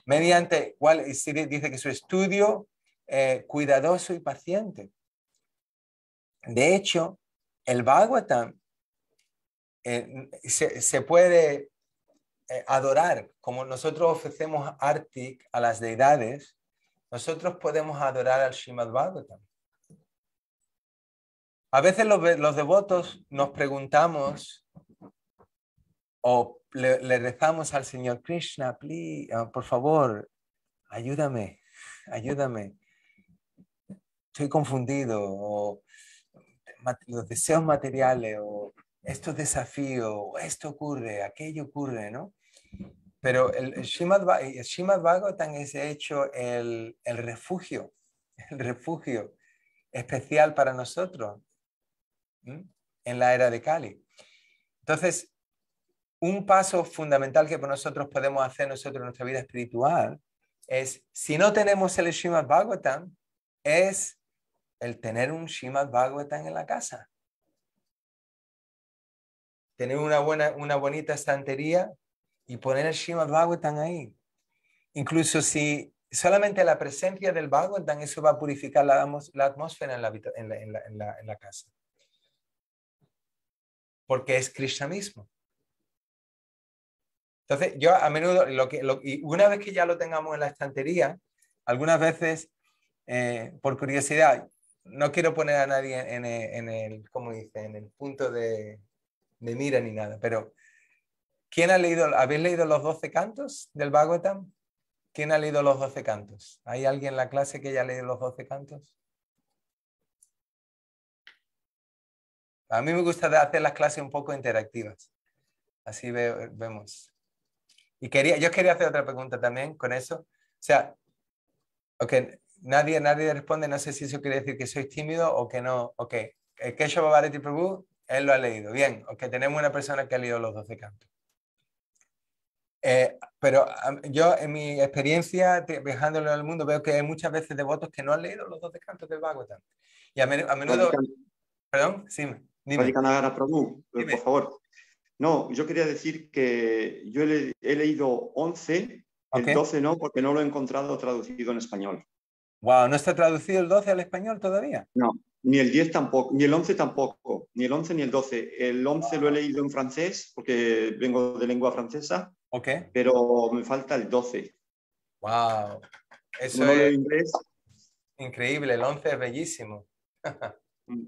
A: Mediante cuál dice que su estudio eh, cuidadoso y paciente. De hecho, el Bhagavatam eh, se, puede eh, adorar, como nosotros ofrecemos Arctic a las deidades, nosotros podemos adorar al Srimad Bhagavatam. A veces los, devotos nos preguntamos o le, rezamos al Señor Krishna, ah, por favor, ayúdame, ayúdame estoy confundido, o los deseos materiales, o estos desafíos, o esto ocurre, aquello ocurre, ¿no? Pero el, el Shimad, es hecho el, refugio, <laughs> el refugio especial para nosotros en la era de Kali. Entonces, un paso fundamental que nosotros podemos hacer nosotros en nuestra vida espiritual es, si no tenemos el Shimad Bhagavatam, es el tener un Shimad Bhagavatam en la casa. Tener una, buena, una bonita estantería y poner el Shimad Bhagavatam ahí. Incluso si solamente la presencia del Bhagavatam, eso va a purificar la, atmósfera en la, casa. Porque es Krishna mismo. Entonces, yo a menudo, lo que, una vez que ya lo tengamos en la estantería, algunas veces, eh, por curiosidad, no quiero poner a nadie en, el, dice, en el punto de, mira ni nada, pero ¿quién ha leído, habéis leído los 12 cantos del Bhagavatam? ¿Quién ha leído los 12 cantos? ¿Hay alguien en la clase que haya leído los 12 cantos? A mí me gusta hacer las clases un poco interactivas. Así vemos. Y quería, yo quería hacer otra pregunta también con eso. O sea, okay, nadie, nadie responde, no sé si eso quiere decir que sois tímido o que no, Ok, que el Keshava Bharati Prabhu, él lo ha leído, bien, o que tenemos una persona que ha leído los 12 cantos. Eh, pero yo en mi experiencia viajándolo al mundo veo que hay muchas veces devotos que no han leído los 12 cantos del Bhagavatam.
B: Y a, menudo... Perdón, sí, dime. Prabhu, por favor. No, yo quería decir que yo he, leído 11, el 12 no, porque no lo he encontrado traducido en español. Wow, ¿no está traducido el 12 al español todavía? No, ni el 10 tampoco, ni el 11 tampoco, ni el 11 ni el 12. El 11 lo he leído en francés porque vengo de lengua francesa. Ok. Pero me falta el 12. Wow. Eso es inglés.
A: increíble, el 11 es bellísimo. Mm.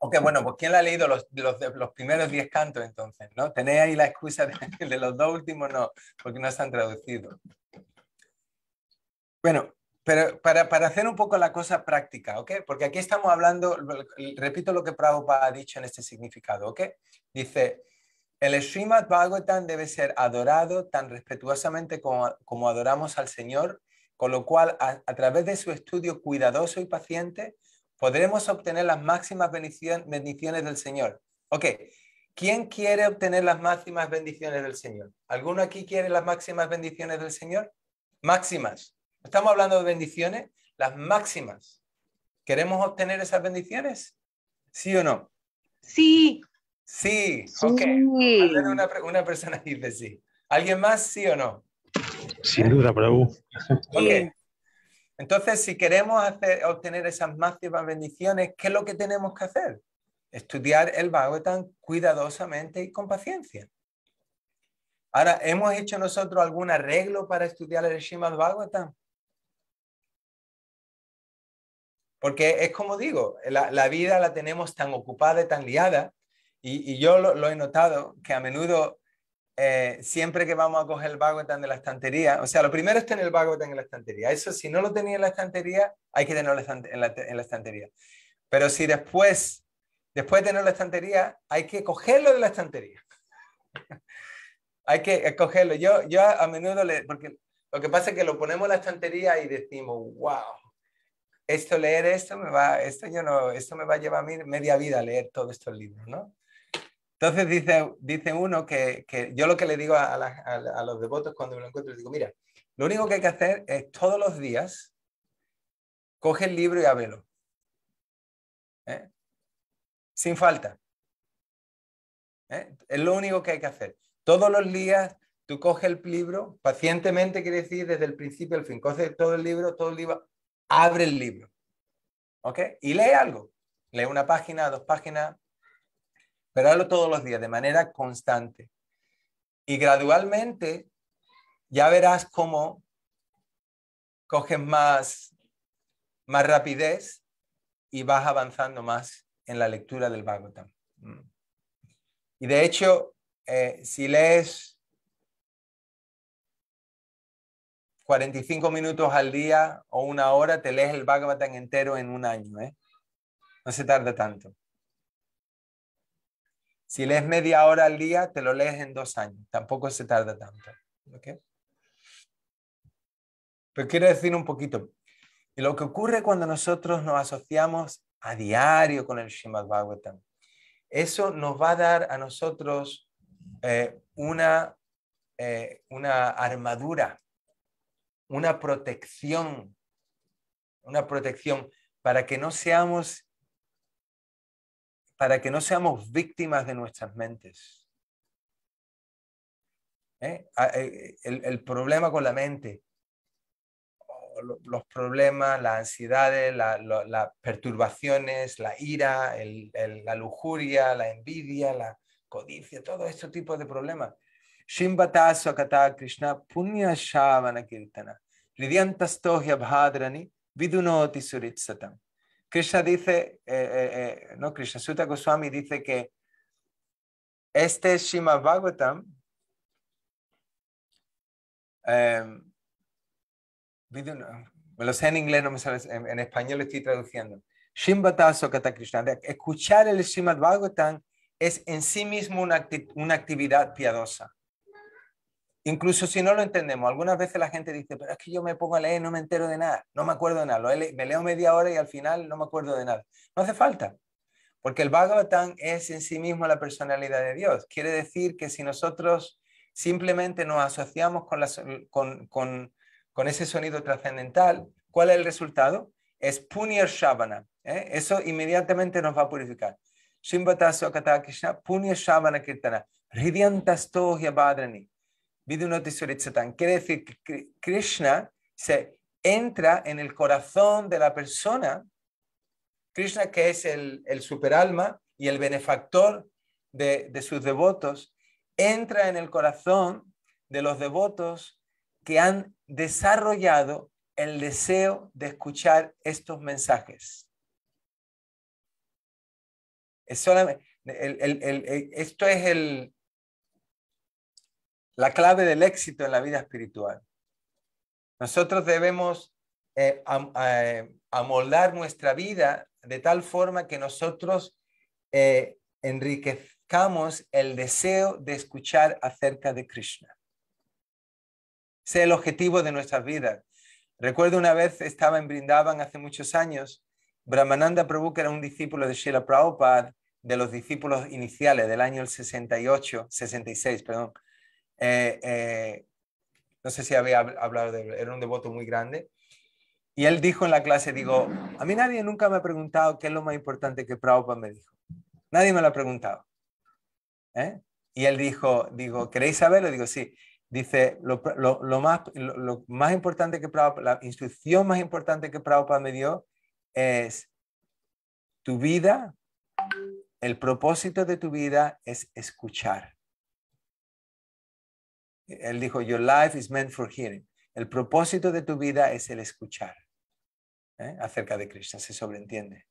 A: Ok, bueno, pues ¿quién ha leído los, primeros 10 cantos entonces? ¿no? Tenéis ahí la excusa de, de, los dos últimos, no, porque no están traducidos. Bueno, pero para, hacer un poco la cosa práctica, ¿ok? Porque aquí estamos hablando, repito lo que Prabhupada ha dicho en este significado, ¿ok? Dice, el Srimad Bhagavatam debe ser adorado tan respetuosamente como, adoramos al Señor, con lo cual a, través de su estudio cuidadoso y paciente podremos obtener las máximas bendiciones del Señor. Ok, ¿quién quiere obtener las máximas bendiciones del Señor? ¿Alguno aquí quiere las máximas bendiciones del Señor? Máximas. Estamos hablando de bendiciones, las máximas. ¿Queremos obtener esas bendiciones? ¿Sí o no? Sí. Sí, ok. Una, una, persona <laughs> dice sí. ¿Alguien más sí o no?
B: Sin duda, Prabhu.
A: Ok. Entonces, si queremos hacer, obtener esas máximas bendiciones, ¿qué es lo que tenemos que hacer? Estudiar el Bhagavatam cuidadosamente y con paciencia. Ahora, ¿hemos hecho nosotros algún arreglo para estudiar el Srimad Bhagavatam? Porque es como digo, la, vida la tenemos tan ocupada y tan liada, y, yo lo, he notado, que a menudo eh, siempre que vamos a coger el baguetán de la estantería, o sea, lo primero es tener el baguetán en la estantería. Eso si no lo tenía en la estantería, hay que tenerlo en la, estantería. Pero si después, después de tener la estantería, hay que cogerlo de la estantería. <laughs> hay que eh, cogerlo. Yo, yo a menudo le, porque lo que pasa es que lo ponemos en la estantería y decimos, wow, esto leer esto me va, esto yo no, esto me va a llevar a mí media vida leer todos estos libros, ¿no? Entonces dice, dice uno que, yo lo que le digo a, los devotos cuando me lo encuentro, les digo, mira, lo único que hay que hacer es todos los días coge el libro y ábrelo. ¿eh? Sin falta. ¿eh? Es lo único que hay que hacer. Todos los días tú coges el libro, pacientemente quiere decir desde el principio al fin, coges todo el libro, todo el libro, abre el libro, ¿ok? Y lee algo, lee una página, dos páginas, pero hazlo todos los días, de manera constante. Y gradualmente ya verás cómo coges más, más rapidez y vas avanzando más en la lectura del Bhagavatam. Mm. Y de hecho, eh, si lees 45 minutos al día o una hora, te lees el Bhagavatam entero en un año. ¿eh? No se tarda tanto. Si lees media hora al día, te lo lees en dos años. Tampoco se tarda tanto. ¿okay? Pero quiero decir un poquito. Y lo que ocurre cuando nosotros nos asociamos a diario con el Srimad Bhagavatam, eso nos va a dar a nosotros eh, eh, una armadura una protección, una protección para que no seamos para que no seamos víctimas de nuestras mentes. ¿Eh? Ah, eh, el, problema con la mente, los problemas, las ansiedades, las perturbaciones, la ira, la lujuria, la envidia, la codicia, todo este tipo de problemas Shimbata kata Krishna Punya Shavana Kirtana. Ridyantastohya Bhadrani Vidunoti Suritsatam. Krishna dice, eh, eh, eh, no, Krishna Sutta Goswami dice que este Shimad Bhagavatam eh, me lo sé en inglés, no me sale, en, español lo estoy traduciendo. Shimbata kata Krishna. Escuchar el Shimad Bhagavatam es en sí mismo una actividad piadosa. Incluso si no lo entendemos, algunas veces la gente dice, pero es que yo me pongo a leer, no me entero de nada, no me acuerdo de nada, me leo media hora y al final no me acuerdo de nada. No hace falta, porque el Bhagavatam es en sí mismo la personalidad de Dios. Quiere decir que si nosotros simplemente nos asociamos con, ese sonido trascendental, ¿cuál es el resultado? Es Punir Shavana. ¿eh? Eso inmediatamente nos va a purificar. Shimbata Krishna, Shavana Kirtana, Vidunotisurichatan. Quiere decir que Krishna se entra en el corazón de la persona. Krishna, que es el, el superalma y el benefactor de, de sus devotos, entra en el corazón de los devotos que han desarrollado el deseo de escuchar estos mensajes. esto es el, la clave del éxito en la vida espiritual. Nosotros debemos eh, eh, amoldar nuestra vida de tal forma que nosotros eh, enriquezcamos el deseo de escuchar acerca de Krishna. Ese el objetivo de nuestras vidas. Recuerdo una vez estaba en Brindavan hace muchos años. Brahmananda Prabhu, que era un discípulo de Srila Prabhupada, de los discípulos iniciales del año 68, 66, perdón, eh, eh, no sé si había hablado de era un devoto muy grande. Y él dijo en la clase, digo, a mí nadie nunca me ha preguntado qué es lo más importante que Prabhupada me dijo. Nadie me lo ha preguntado. ¿Eh? Y él dijo, digo, ¿queréis saberlo? Digo, sí. Dice, lo, más, lo, lo, más importante que Prabhupada, la instrucción más importante que Prabhupada me dio es tu vida, el propósito de tu vida es escuchar. Él dijo, Your life is meant for hearing. El propósito de tu vida es el escuchar ¿eh? acerca de Krishna, se sobreentiende.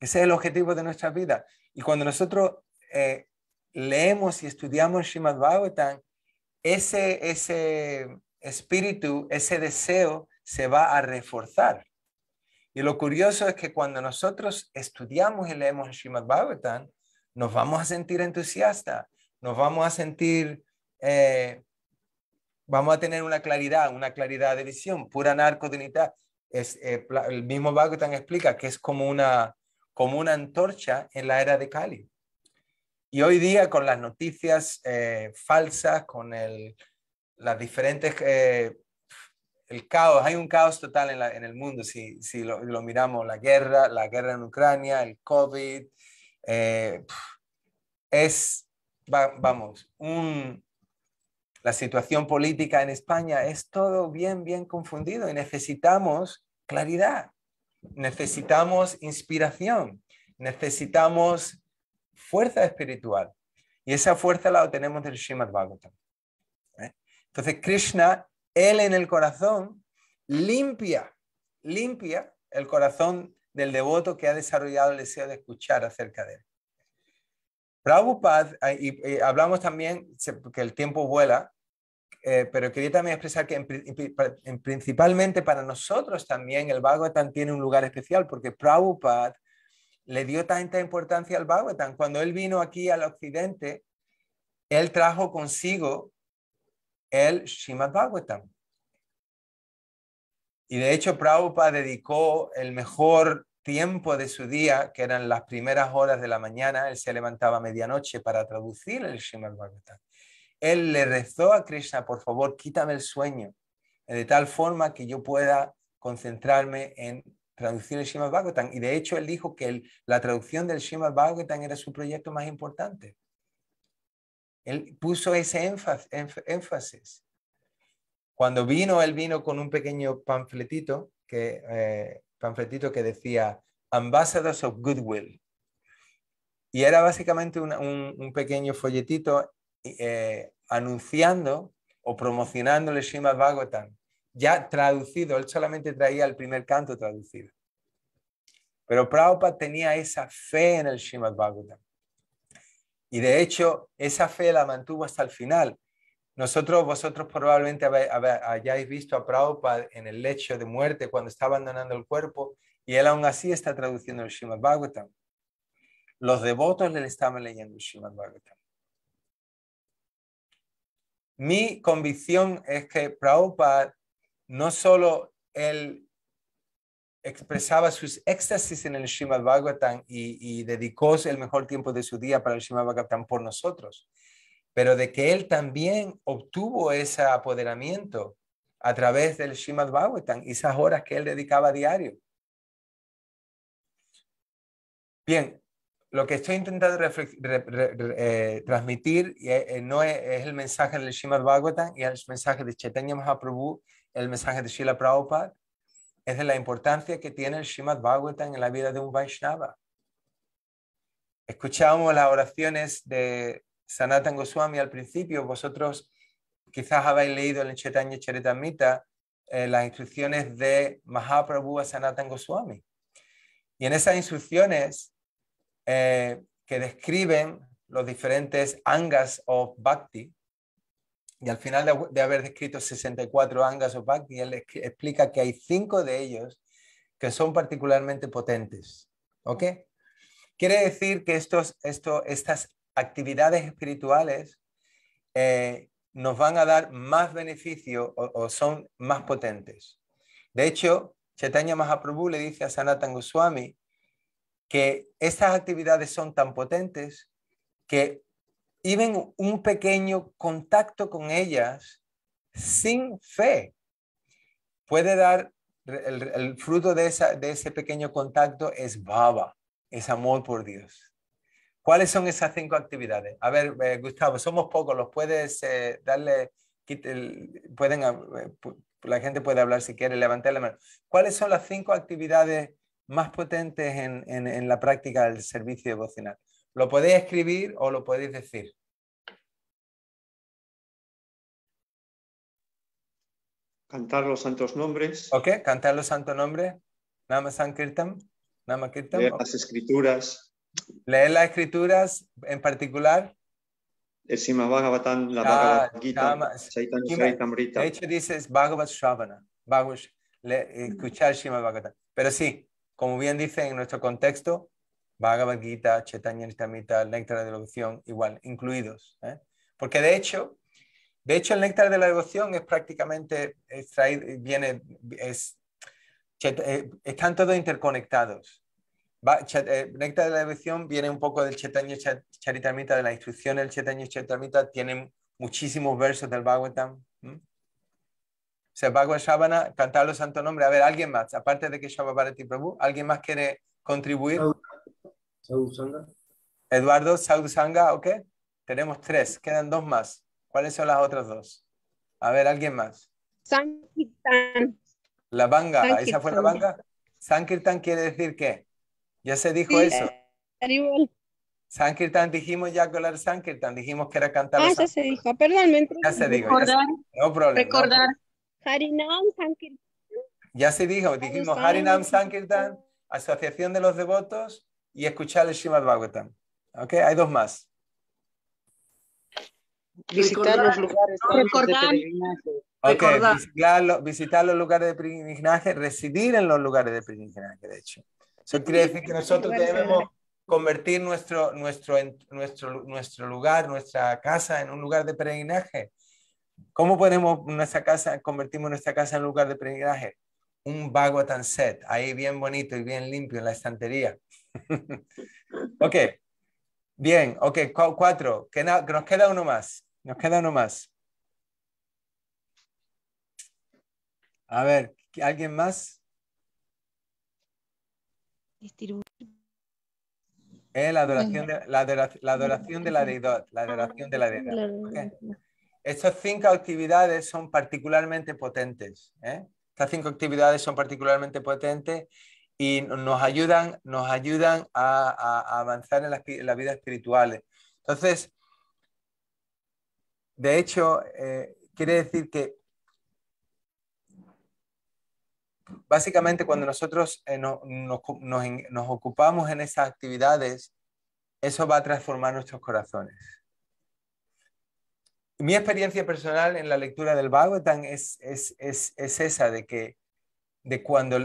A: Ese es el objetivo de nuestra vida. Y cuando nosotros eh, leemos y estudiamos Srimad Bhagavatam, ese, ese espíritu, ese deseo se va a reforzar. Y lo curioso es que cuando nosotros estudiamos y leemos Srimad Bhagavatam, nos vamos a sentir entusiasta nos vamos a sentir, eh, vamos a tener una claridad, una claridad de visión, pura narcotinidad. Es, eh, el mismo Bhagavatam explica que es como una, como una antorcha en la era de Cali Y hoy día con las noticias eh, falsas, con el, las diferentes, el caos, hay un caos total en, el mundo, si, lo, miramos, la guerra, la guerra en Ucrania, el COVID, es, vamos, la situación política en España es todo bien, bien confundido y necesitamos claridad, necesitamos inspiración, necesitamos fuerza espiritual. Y esa fuerza la obtenemos del Srimad Bhagavatam. ¿eh? Entonces, Krishna, él en el corazón, limpia, limpia el corazón del devoto que ha desarrollado el deseo de escuchar acerca de él. Prabhupada, ah, y, eh, hablamos también que el tiempo vuela, eh, pero quería también expresar que principalmente para nosotros también el Bhagavatam tiene un lugar especial porque Prabhupada le dio tanta importancia al Bhagavatam. Cuando él vino aquí al occidente, él trajo consigo el Srimad Bhagavatam. Y de hecho Prabhupada dedicó el mejor tiempo de su día, que eran las primeras horas de la mañana, él se levantaba a medianoche para traducir el Srimad Él le rezó a Krishna, por favor, quítame el sueño, de tal forma que yo pueda concentrarme en traducir el Srimad Y de hecho, él dijo que la traducción del Srimad era su proyecto más importante. Él puso ese énfasis. Cuando vino, él vino con un pequeño panfletito que eh, panfletito que decía Ambassadors of Goodwill. Y era básicamente un, pequeño folletito eh, anunciando o promocionando el Shima Bhagavatam, ya traducido, él solamente traía el primer canto traducido. Pero Prabhupada tenía esa fe en el Shimad Bhagavatam. Y de hecho, esa fe la mantuvo hasta el final. Nosotros, vosotros probablemente hayáis visto a Prabhupada en el lecho de muerte cuando está abandonando el cuerpo y él aún así está traduciendo el Srimad Bhagavatam. Los devotos le estaban leyendo el Srimad Bhagavatam. Mi convicción es que Prabhupada no solo él expresaba sus éxtasis en el Srimad Bhagavatam y, y dedicó el mejor tiempo de su día para el Srimad Bhagavatam por nosotros, pero de que él también obtuvo ese apoderamiento a través del Shimad Bhagavatam y esas horas que él dedicaba a diario. Bien, lo que estoy intentando eh, transmitir eh, eh, no es, el mensaje del Shimad Bhagavatam y el mensaje de Chaitanya Mahaprabhu, el mensaje de Srila Prabhupada, es de la importancia que tiene el Shimad Bhagavatam en la vida de un Vaishnava. Escuchamos las oraciones de Sanatan Goswami al principio, vosotros quizás habéis leído en el Chaitanya Charitamrita eh, las instrucciones de Mahaprabhu a Sanatan Y en esas instrucciones eh, que describen los diferentes angas o bhakti, y al final de, haber descrito 64 angas o bhakti, él explica que hay cinco de ellos que son particularmente potentes. ¿Ok? Quiere decir que estos, esto, estas actividades espirituales eh, nos van a dar más beneficio o, son más potentes. De hecho, Chetanya Mahaprabhu le dice a Sanatana Goswami que estas actividades son tan potentes que even un pequeño contacto con ellas sin fe puede dar el, fruto de ese pequeño contacto es baba, es amor por Dios. ¿Cuáles son esas cinco actividades? A ver, eh, Gustavo, somos pocos, ¿los puedes eh, darle, pueden, eh, la gente puede hablar si quiere, levantar la mano. ¿Cuáles son las cinco actividades más potentes en, la práctica del servicio devocional? ¿Lo podéis escribir o lo podéis decir? Cantar los santos nombres. Ok, cantar los santos nombres. Nama Sankirtam. las
B: escrituras.
A: Leer las escrituras en particular?
B: Encima eh, Bhagavatam, la Bhagavad Gita, De hecho
A: dices Bhagavad Shavana, Bhagavad, escuchar Shima Bhagavatam. Pero sí, como bien dice en nuestro contexto, Bhagavad Gita, Chaitanya Nitamita, Néctar de la Devoción, igual, incluidos. ¿eh? Porque de hecho, de hecho el Néctar de la Devoción es prácticamente, es viene, es, eh, están todos interconectados va, eh, de la Devoción viene un poco del chetanyo charitamita de la instrucción del chetanyo charitamita tienen muchísimos versos del Bhagavatam. ¿Mm? O sea, Bhagavad cantar los santos nombres. A ver, alguien más, aparte de que Shabhavarati Prabhu, ¿alguien más quiere contribuir? Sangha. Eduardo, Sangha, ok. Tenemos tres, quedan dos más. ¿Cuáles son las otras dos? A ver, alguien más.
B: Sankirtan.
A: La banga, ¿esa fue la banga? Sankirtan quiere decir qué? Ya se dijo eso. Eh, Sankirtan dijimos ya Sankirtan, dijimos que era cantar. Ah, ya
B: se dijo, perdón, me Ya se dijo. Recordar.
A: No problema. Recordar.
B: Harinam Sankirtan.
A: Ya se dijo, dijimos Harinam Sankirtan, Asociación de los Devotos y escuchar el Srimad Bhagavatam. Ok, hay dos más. Visitar los lugares de
B: peregrinaje. Okay,
A: Visitar, visitar, los lugares de peregrinaje, residir en los lugares de peregrinaje, de hecho. Eso quiere decir que nosotros debemos convertir nuestro, nuestro, nuestro, nuestro lugar, nuestra casa en un lugar de peregrinaje. ¿Cómo podemos nuestra casa, convertimos nuestra casa en un lugar de peregrinaje? Un vago tan set, ahí bien bonito y bien limpio en la estantería. <laughs> ok, bien, ok, cuatro, que nos queda uno más, nos queda uno más. A ver, ¿alguien más? Eh, la adoración de la, de la deidad. de Estas cinco actividades son particularmente potentes. ¿eh? Estas cinco actividades son particularmente potentes y nos ayudan, nos ayudan a, avanzar en la, vida espiritual. Entonces, de hecho, eh, quiere decir que básicamente cuando nosotros eh, nos, ocupamos en esas actividades, eso va a transformar nuestros corazones. Mi experiencia personal en la lectura del Bhagavatam es, es, es, esa, de que de cuando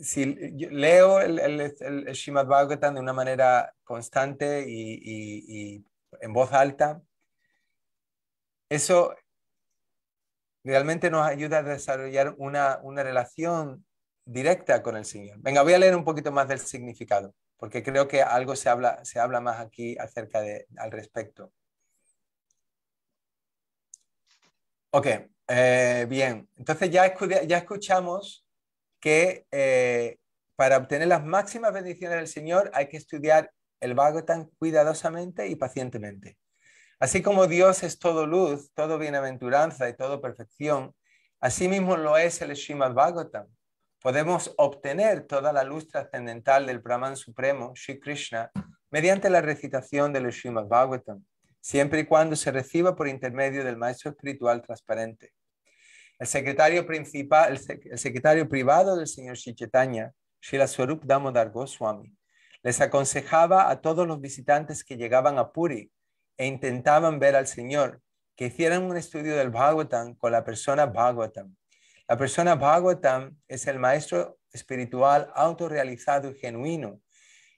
A: si leo el, el, Shimad Bhagavatam de una manera constante y en voz alta, eso realmente nos ayuda a desarrollar una, relación directa con el Señor. Venga, voy a leer un poquito más del significado, porque creo que algo se habla, se habla más aquí acerca de, al respecto. Ok, eh, bien. Entonces ya, ya escuchamos que eh, para obtener las máximas bendiciones del Señor hay que estudiar el Bhagavatam cuidadosamente y pacientemente. Así como Dios es todo luz, todo bienaventuranza y todo perfección, así mismo lo es el Srimad Bhagavatam. Podemos obtener toda la luz trascendental del Brahman Supremo, Sri Krishna, mediante la recitación del Srimad Bhagavatam, siempre y cuando se reciba por intermedio del maestro espiritual transparente. El secretario, principal, el, secretario privado del señor Sri Chaitanya, Srila Swarup Damodar Goswami, les aconsejaba a todos los visitantes que llegaban a Puri e intentaban ver al Señor, que hicieran un estudio del Bhagavatam con la persona Bhagavatam. La persona Bhagavatam es el maestro espiritual autorrealizado y genuino,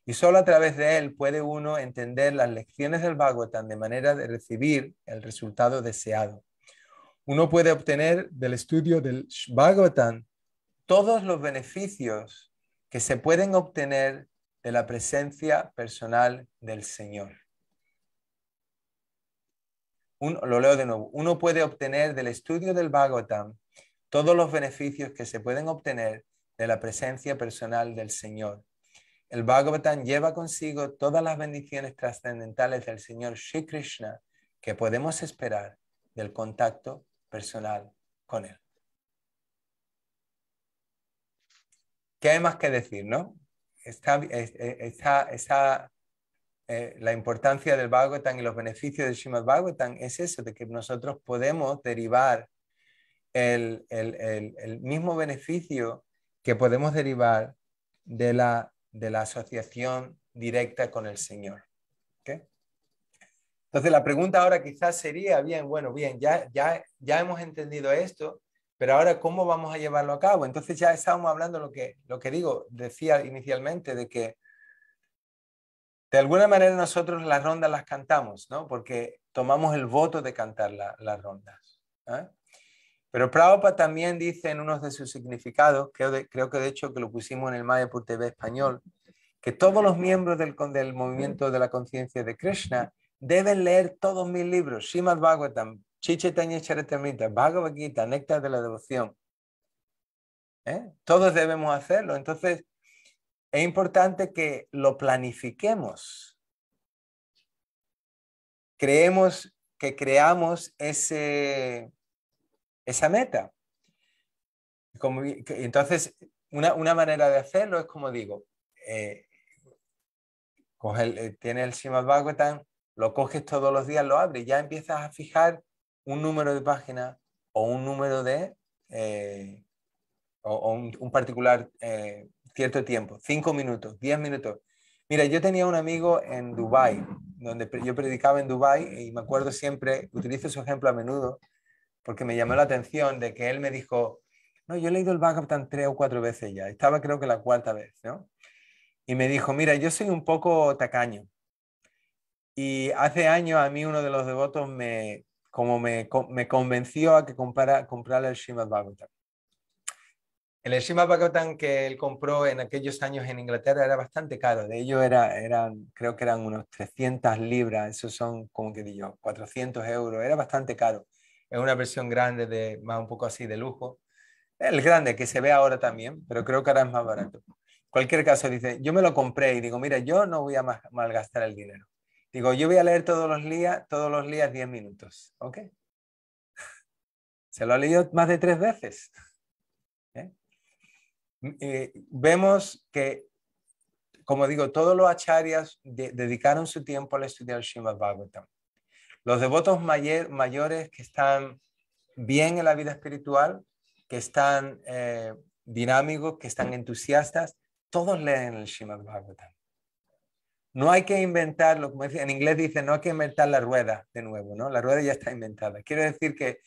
A: y solo a través de él puede uno entender las lecciones del Bhagavatam de manera de recibir el resultado deseado. Uno puede obtener del estudio del Bhagavatam todos los beneficios que se pueden obtener de la presencia personal del Señor lo leo de nuevo, uno puede obtener del estudio del Bhagavatam todos los beneficios que se pueden obtener de la presencia personal del Señor. El Bhagavatam lleva consigo todas las bendiciones trascendentales del Señor Shri Krishna que podemos esperar del contacto personal con Él. ¿Qué hay más que decir, no? Está, eh, está, está eh, la importancia del Bhagavatam y los beneficios del Srimad Bhagavatam es eso, de que nosotros podemos derivar el, mismo beneficio que podemos derivar de la, de la asociación directa con el Señor. Entonces la pregunta ahora quizás sería, bien, bueno, bien, ya, ya, ya hemos entendido esto, pero ahora cómo vamos a llevarlo a cabo. Entonces ya estábamos hablando lo que, lo que digo, decía inicialmente, de que de alguna manera nosotros las rondas las cantamos, ¿no? Porque tomamos el voto de cantar las rondas. ¿ah? Pero Prabhupada también dice en uno de sus significados, creo, creo que de hecho que lo pusimos en el Mayapur TV español, que todos los miembros del, del movimiento de la conciencia de Krishna deben leer todos mis libros, Srimad Bhagavatam, Chichetanya Charitamrita, Bhagavad Gita, Nectar de la Devoción. ¿eh? Todos debemos hacerlo. Entonces, es importante que lo planifiquemos. Creemos que creamos ese, esa meta. entonces, una, manera de hacerlo es como digo, eh, eh, tiene el Simad Bhagavatam, lo coges todos los días, lo abres, ya empiezas a fijar un número de páginas o un número de, eh, o, un, particular cierto tiempo, cinco minutos, diez minutos. Mira, yo tenía un amigo en Dubai, donde yo predicaba en Dubai y me acuerdo siempre, utilizo su ejemplo a menudo, porque me llamó la atención de que él me dijo, no, yo he leído el Bhagavatam tres o cuatro veces ya, estaba creo que la cuarta vez, ¿no? Y me dijo, mira, yo soy un poco tacaño. Y hace años a mí uno de los devotos me, como me, convenció a que comprara, comprar el Srimad Bhagavatam. El Eshima Bhagavatam que él compró en aquellos años en Inglaterra era bastante caro. De ello era, eran, creo que eran unos 300 libras, eso son como que digo, 400 euros, era bastante caro. Es una versión grande, de, más un poco así de lujo. El grande que se ve ahora también, pero creo que ahora es más barato. Cualquier caso, dice, yo me lo compré y digo, mira, yo no voy a malgastar el dinero. Digo, yo voy a leer todos los días, todos los días 10 minutos, ¿ok? <laughs> Se lo ha leído más de tres veces. Eh, vemos que, como digo, todos los acharyas dedicaron su tiempo al estudiar Srimad Bhagavatam. Los devotos mayores que están bien en la vida espiritual, que están eh, dinámicos, que están entusiastas, todos leen el Srimad Bhagavatam. No hay que inventarlo, como en inglés dice, no hay que inventar la rueda de nuevo, ¿no? La rueda ya está inventada. Quiere decir que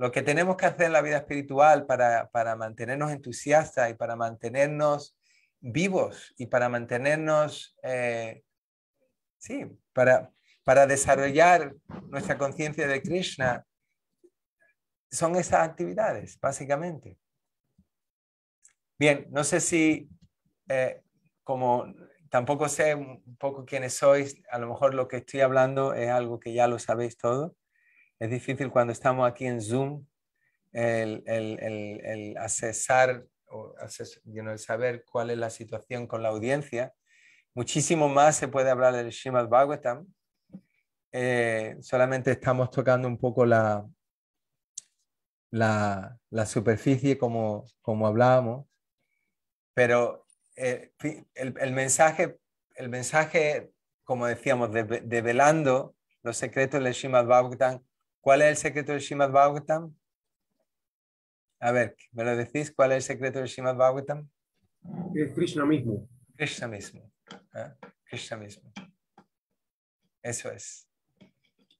A: lo que tenemos que hacer en la vida espiritual para, para mantenernos entusiastas y para mantenernos vivos y para mantenernos, eh, sí, para, para desarrollar nuestra conciencia de Krishna, son esas actividades, básicamente. Bien, no sé si, eh, como tampoco sé un poco quiénes sois, a lo mejor lo que estoy hablando es algo que ya lo sabéis todo, es difícil cuando estamos aquí en Zoom el, el, el, o saber cuál es la situación con la audiencia. Muchísimo más se puede hablar del Shimad Bhagavatam. Eh, solamente estamos tocando un poco la, la, la superficie como, como hablábamos, pero eh, el, el, mensaje, el mensaje, como decíamos, de, develando los secretos del Shimad Bhagavatam ¿Cuál es el secreto del Shimad Bhagavatam? A ver, ¿me lo decís? ¿Cuál es el secreto del Shimad Bhagavatam? Es Krishna mismo. Krishna mismo. ¿eh? Krishna mismo. Eso es.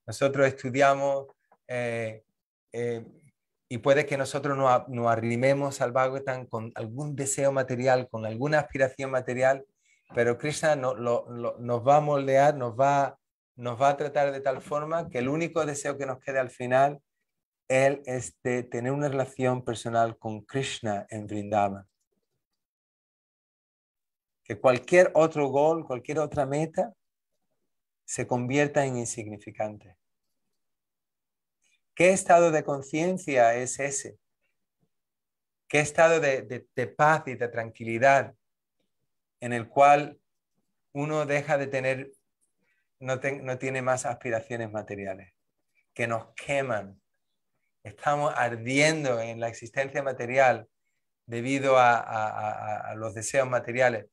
A: Nosotros estudiamos eh, eh, y puede que nosotros nos, arrimemos al Bhagavatam con algún deseo material, con alguna aspiración material, pero Krishna nos va a moldear, nos va a nos va a tratar de tal forma que el único deseo que nos quede al final es de este, tener una relación personal con Krishna en Vrindavan. Que cualquier otro gol, cualquier otra meta se convierta en insignificante. ¿Qué estado de conciencia es ese? ¿Qué estado de paz y de tranquilidad en el cual uno deja de tener no, tiene más aspiraciones materiales, que nos queman. Estamos ardiendo en la existencia material debido a, los deseos materiales.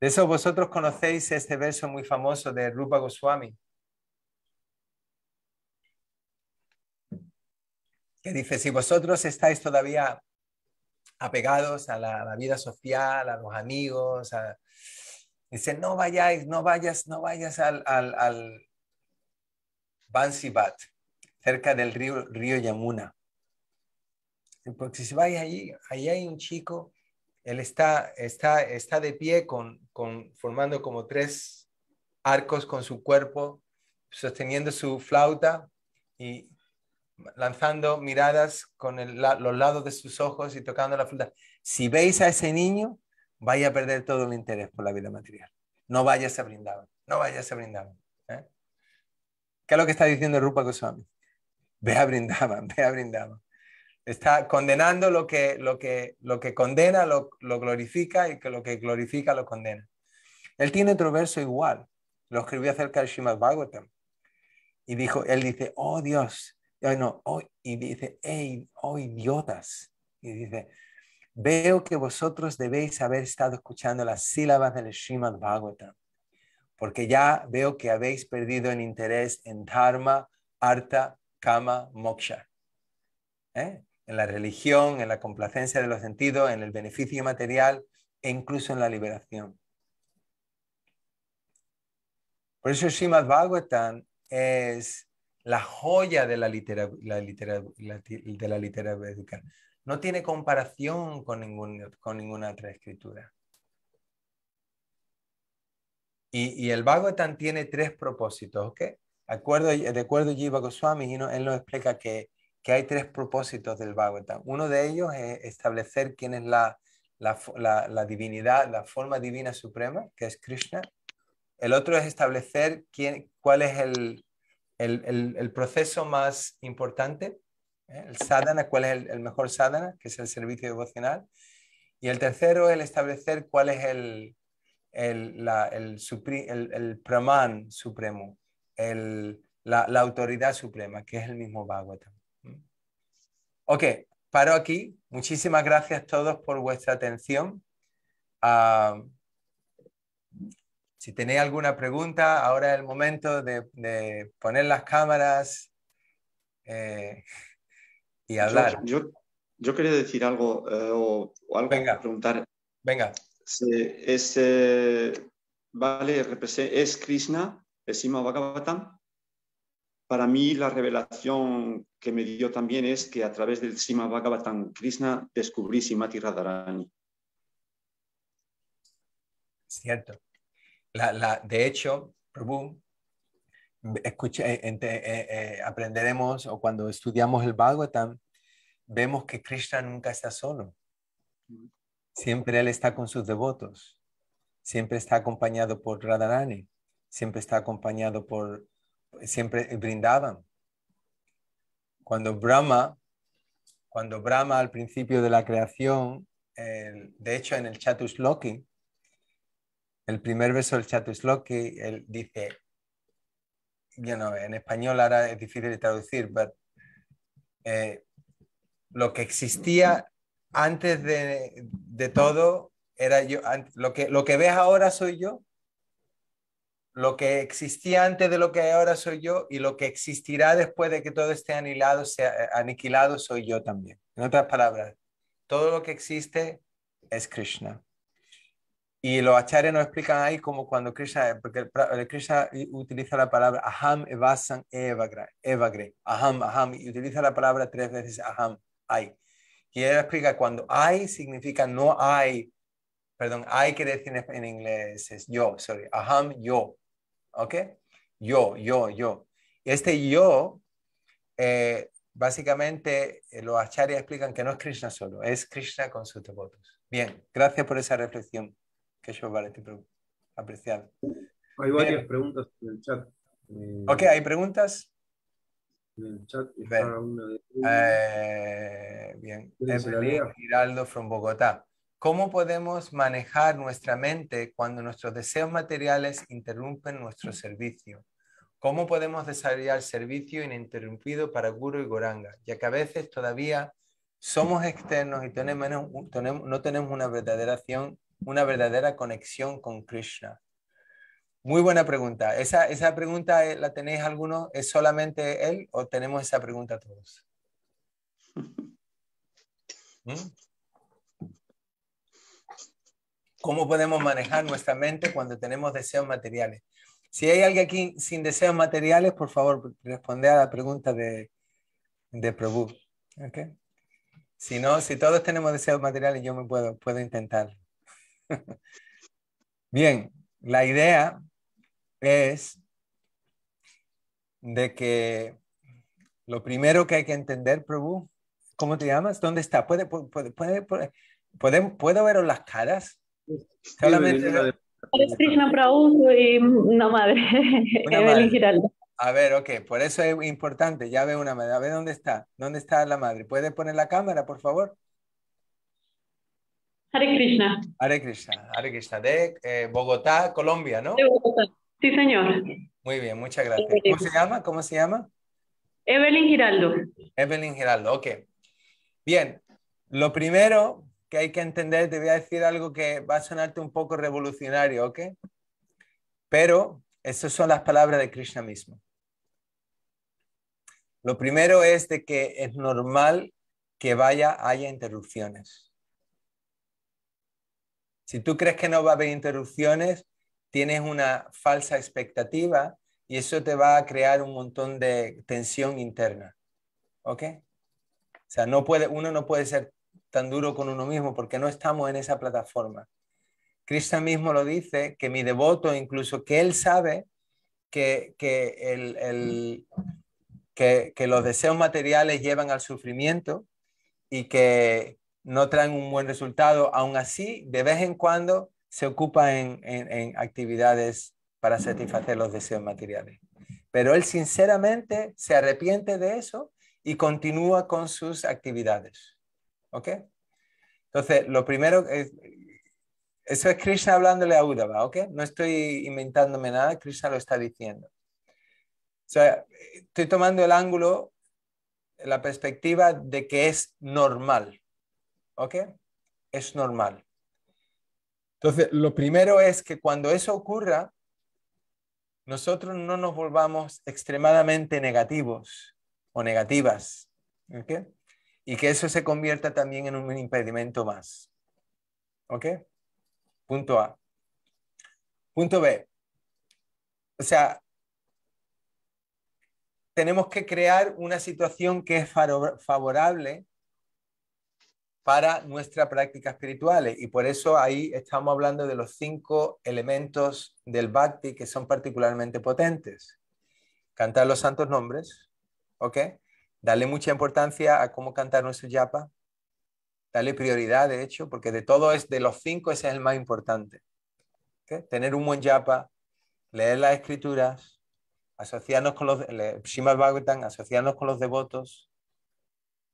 A: De eso vosotros conocéis este verso muy famoso de Rupa Goswami, que dice, si vosotros estáis todavía apegados a la vida social, a los amigos, a, Dice, no vayáis, no vayas, no vayas al, al, al Bansibat, cerca del río, río Yamuna. Porque si vais allí, allí hay un chico, él está, está, está de pie con, con, formando como tres arcos con su cuerpo, sosteniendo su flauta y lanzando miradas con los lados de sus ojos y tocando la flauta. Si veis a ese niño, vaya a perder todo el interés por la vida material. No vayas a brindar. no vayas a brindar. ¿eh? ¿Qué es lo que está diciendo Rupa Goswami? Ve a vea <laughs> ve a brindar. Está condenando lo que, lo que, lo que condena lo, glorifica y que lo que glorifica lo condena. Él tiene otro verso igual, lo escribió acerca de Shimad Bhagavatam. Y dijo, él dice, oh Dios, no, oh", y dice, hey, oh idiotas. Y dice, veo que vosotros debéis haber estado escuchando las sílabas del Srimad Bhagavatam, porque ya veo que habéis perdido el interés en Dharma, Artha, Kama, Moksha. ¿eh? En la religión, en la complacencia de los sentidos, en el beneficio material e incluso en la liberación. Por eso Srimad Bhagavatam es la joya de la literatura, la no tiene comparación con, ningún, con ninguna otra escritura. Y, el Bhagavatam tiene tres propósitos, ¿ok? Acuerdo, de acuerdo a Jiva Goswami, él nos explica que, hay tres propósitos del Bhagavatam. Uno de ellos es establecer quién es la, divinidad, la forma divina suprema, que es Krishna. El otro es establecer quién, cuál es el, el, el proceso más importante ¿eh? El sadhana, cuál es el, mejor sadhana, que es el servicio devocional. Y el tercero, el establecer cuál es el, el, la, praman supremo, la, autoridad suprema, que es el mismo Bhagavatam. ¿Mm? Ok, paro aquí. Muchísimas gracias a todos por vuestra atención. Ah, si tenéis alguna pregunta, ahora es el momento de, poner las cámaras. Eh
B: y hablar. Yo, yo, quería decir algo eh, o, algo Venga. preguntar. Venga. es, eh, vale, es Krishna, el Sima Bhagavatam. Para mí la revelación que me dio también es que a través del Sima Bhagavatam Krishna descubrí Simati Radharani.
A: Cierto. La, la, de hecho, Prabhu eh, eh, eh, aprenderemos o cuando estudiamos el Bhagavatam, vemos que Krishna nunca está solo. Mm. Siempre Él está con sus devotos. Siempre está acompañado por Radharani. Siempre está acompañado por, siempre brindaban. Cuando Brahma, cuando Brahma al principio de la creación, de hecho en el loki el primer verso del Chatusloki, él dice, you know, en español ahora es difícil de traducir, pero eh, lo que existía antes de, de todo era yo, lo que, lo que ves ahora soy yo, lo que existía antes de lo que ahora soy yo y lo que existirá después de que todo esté anilado, sea, eh, aniquilado soy yo también. En otras palabras, todo lo que existe es Krishna. Y los acharyas nos explican ahí como cuando Krishna, porque eh, Krishna utiliza la palabra aham evasan evagre, aham, aham, y utiliza la palabra tres veces aham, hay. Y él explica cuando hay significa no hay, perdón, hay que decir en, inglés es yo, sorry, aham, yo, ¿ok? Yo, yo, yo. Este yo, eh, básicamente eh, los acharyas explican que no es Krishna solo, es Krishna con sus devotos. Bien, gracias por esa reflexión que yo este apreciado. Hay varias preguntas en el chat. Eh, ok, ¿hay preguntas? En el chat eh, bien, Giraldo from Bogotá. ¿Cómo podemos manejar nuestra mente cuando nuestros deseos materiales interrumpen nuestro servicio? ¿Cómo podemos desarrollar servicio ininterrumpido para Guru y Goranga? Ya que a veces todavía somos externos y tenemos, no tenemos una verdadera acción una verdadera conexión con Krishna? Muy buena pregunta. ¿Esa, pregunta eh, la tenéis alguno? ¿Es solamente él o tenemos esa pregunta todos? <laughs> ¿Mm? ¿Cómo podemos manejar nuestra mente cuando tenemos deseos materiales? Si hay alguien aquí sin deseos materiales, por favor, responde a la pregunta de, de Prabhu. Si no, si todos tenemos deseos materiales, yo me puedo, puedo intentar. <laughs> Bien, la idea es de que lo primero que hay que entender, Prabhu, ¿cómo te llamas? ¿Dónde está? ¿Puede, puede, puede, puedo ver las caras? Solamente...
B: Prabhu y <laughs> una <laughs> madre,
A: A ver, ok, por eso es importante, ya ve una madre, a ver dónde está, dónde está la madre. ¿Puede poner la cámara, por favor?
B: Hare Krishna.
A: Hare Krishna, Hare Krishna, de eh, Bogotá, Colombia, ¿no? De Bogotá, sí, señor. Muy bien, muchas gracias. ¿Cómo se llama? ¿Cómo se llama? Evelyn Giraldo. Evelyn Giraldo, ok. Bien, lo primero que hay que entender, te voy a decir algo que va a sonarte un poco revolucionario, ¿ok? Pero esas son las palabras de Krishna mismo. Lo primero es de que es normal que vaya, haya interrupciones. Si tú crees que no va a haber interrupciones, tienes una falsa expectativa y eso te va a crear un montón de tensión interna. ¿Ok? O sea, no puede, uno no puede ser tan duro con uno mismo porque no estamos en esa plataforma. Cristo mismo lo dice, que mi devoto, incluso que él sabe que, que, el, el, que, que los deseos materiales llevan al sufrimiento y que no traen un buen resultado. Aún así, de vez en cuando se ocupa en, actividades para satisfacer los deseos materiales. Pero él sinceramente se arrepiente de eso y continúa con sus actividades. ¿Ok? Entonces, lo primero, eso es Krishna hablándole a Uddhava, ¿ok? No estoy inventándome nada, Krishna lo está diciendo. O sea, estoy tomando el ángulo, la perspectiva de que es normal, ¿ok? Es normal. Entonces, lo primero es que cuando eso ocurra, nosotros no nos volvamos extremadamente negativos o negativas, ¿ok? Y que eso se convierta también en un impedimento más, ¿ok? Punto A. Punto B. O sea, tenemos que crear una situación que es favorable para nuestra práctica espiritual. Y por eso ahí estamos hablando de los cinco elementos del bhakti que son particularmente potentes. Cantar los santos nombres, ¿ok? Darle mucha importancia a cómo cantar nuestro yapa. Darle prioridad, de hecho, porque de todo es de los cinco ese es el más importante. ¿okay? Tener un buen yapa, leer las escrituras, asociarnos con los, Shimad Bhagavatam, asociarnos con los devotos,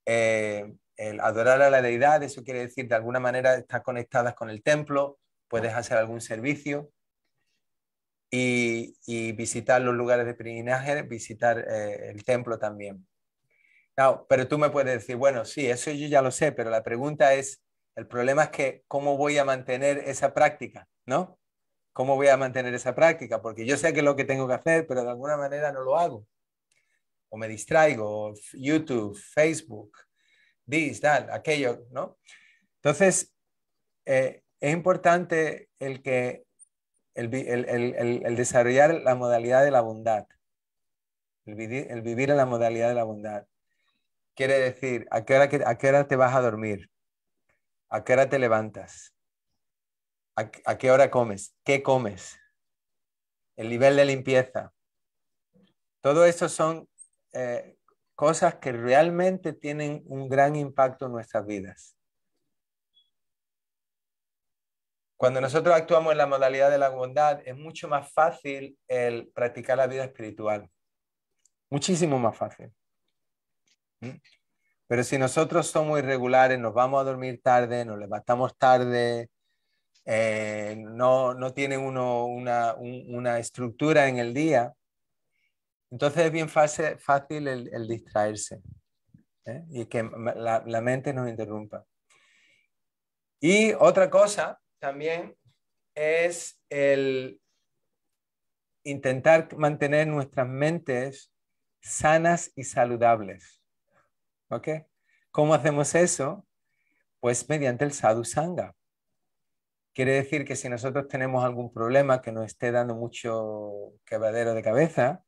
A: eh, el adorar a la deidad, eso quiere decir de alguna manera estás conectadas con el templo, puedes hacer algún servicio y, visitar los lugares de peregrinaje, visitar eh, el templo también. pero tú me puedes decir, bueno, sí, eso yo ya lo sé, pero la pregunta es, el problema es que cómo voy a mantener esa práctica, ¿no? ¿Cómo voy a mantener esa práctica? Porque yo sé que es lo que tengo que hacer, pero de alguna manera no lo hago. O me distraigo, YouTube, Facebook, this, tal, aquello, ¿no? Entonces, eh, es importante el que el, desarrollar la modalidad de la bondad, el vivir, en la modalidad de la bondad. Quiere decir, ¿a qué, hora, ¿a qué hora te vas a dormir? ¿A qué hora te levantas? ¿A, qué hora comes? ¿Qué comes? El nivel de limpieza. Todo eso son eh, cosas que realmente tienen un gran impacto en nuestras vidas. Cuando nosotros actuamos en la modalidad de la bondad, es mucho más fácil el practicar la vida espiritual. Muchísimo más fácil. ¿Mm? Pero si nosotros somos irregulares, nos vamos a dormir tarde, nos levantamos tarde, eh, no, no tiene uno una, una estructura en el día, entonces es bien fácil, el, distraerse ¿eh? y que la, mente nos interrumpa. Y otra cosa también es el intentar mantener nuestras mentes sanas y saludables. ¿Cómo hacemos eso? Pues mediante el sadhu sangha. Quiere decir que si nosotros tenemos algún problema que nos esté dando mucho quebradero de cabeza,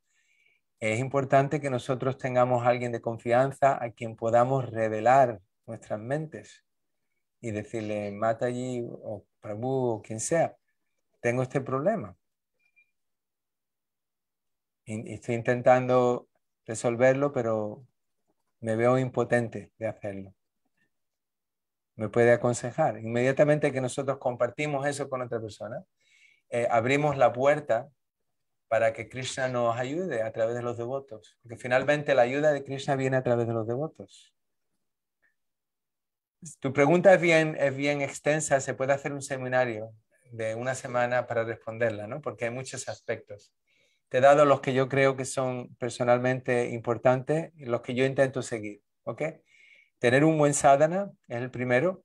A: es importante que nosotros tengamos alguien de confianza a quien podamos revelar nuestras mentes y decirle, Mataji o Prabhu o quien sea, tengo este problema. estoy intentando resolverlo, pero me veo impotente de hacerlo. Me puede aconsejar. Inmediatamente que nosotros compartimos eso con otra persona, eh, abrimos la puerta para que Krishna nos ayude a través de los devotos, porque finalmente la ayuda de Krishna viene a través de los devotos. Tu pregunta es bien, es bien extensa, se puede hacer un seminario de una semana para responderla, ¿no? porque hay muchos aspectos. Te he dado los que yo creo que son personalmente importantes y los que yo intento seguir. ¿ok? Tener un buen sadhana es el primero.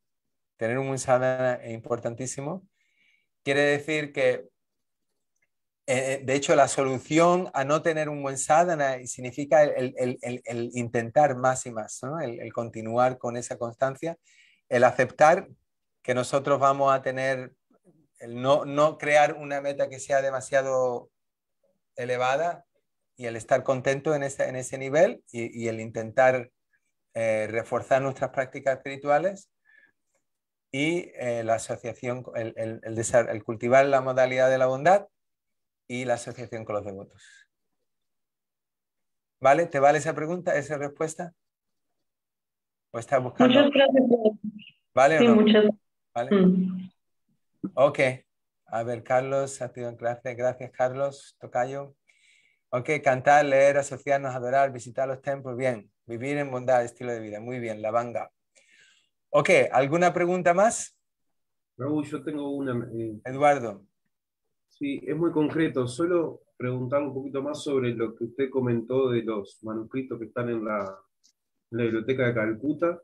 A: Tener un buen sadhana es importantísimo. Quiere decir que eh, eh, de hecho, la solución a no tener un buen sadhana significa el, intentar más y más, el, continuar con esa constancia, el aceptar que nosotros vamos a tener, el no, crear una meta que sea demasiado elevada y el estar contento en ese, nivel y, el intentar eh, reforzar nuestras prácticas espirituales y la asociación, el cultivar la modalidad de la bondad y la asociación con los devotos. ¿Vale? ¿Te vale esa pregunta, esa respuesta? ¿O estás buscando? Muchas gracias. ¿Vale muchas ¿Vale? Mm. Ok. A ver, Carlos, ha tenido clase. Gracias, Carlos. Tocayo. Ok, cantar, leer, asociarnos, adorar, visitar los templos. Bien. Vivir en bondad, estilo de vida. Muy bien, la vanga. Ok, ¿alguna pregunta más? No, yo tengo una. Eh. Eduardo. Sí, es muy concreto. Solo preguntar un poquito más sobre lo que usted comentó de los manuscritos que están en la, biblioteca de Calcuta.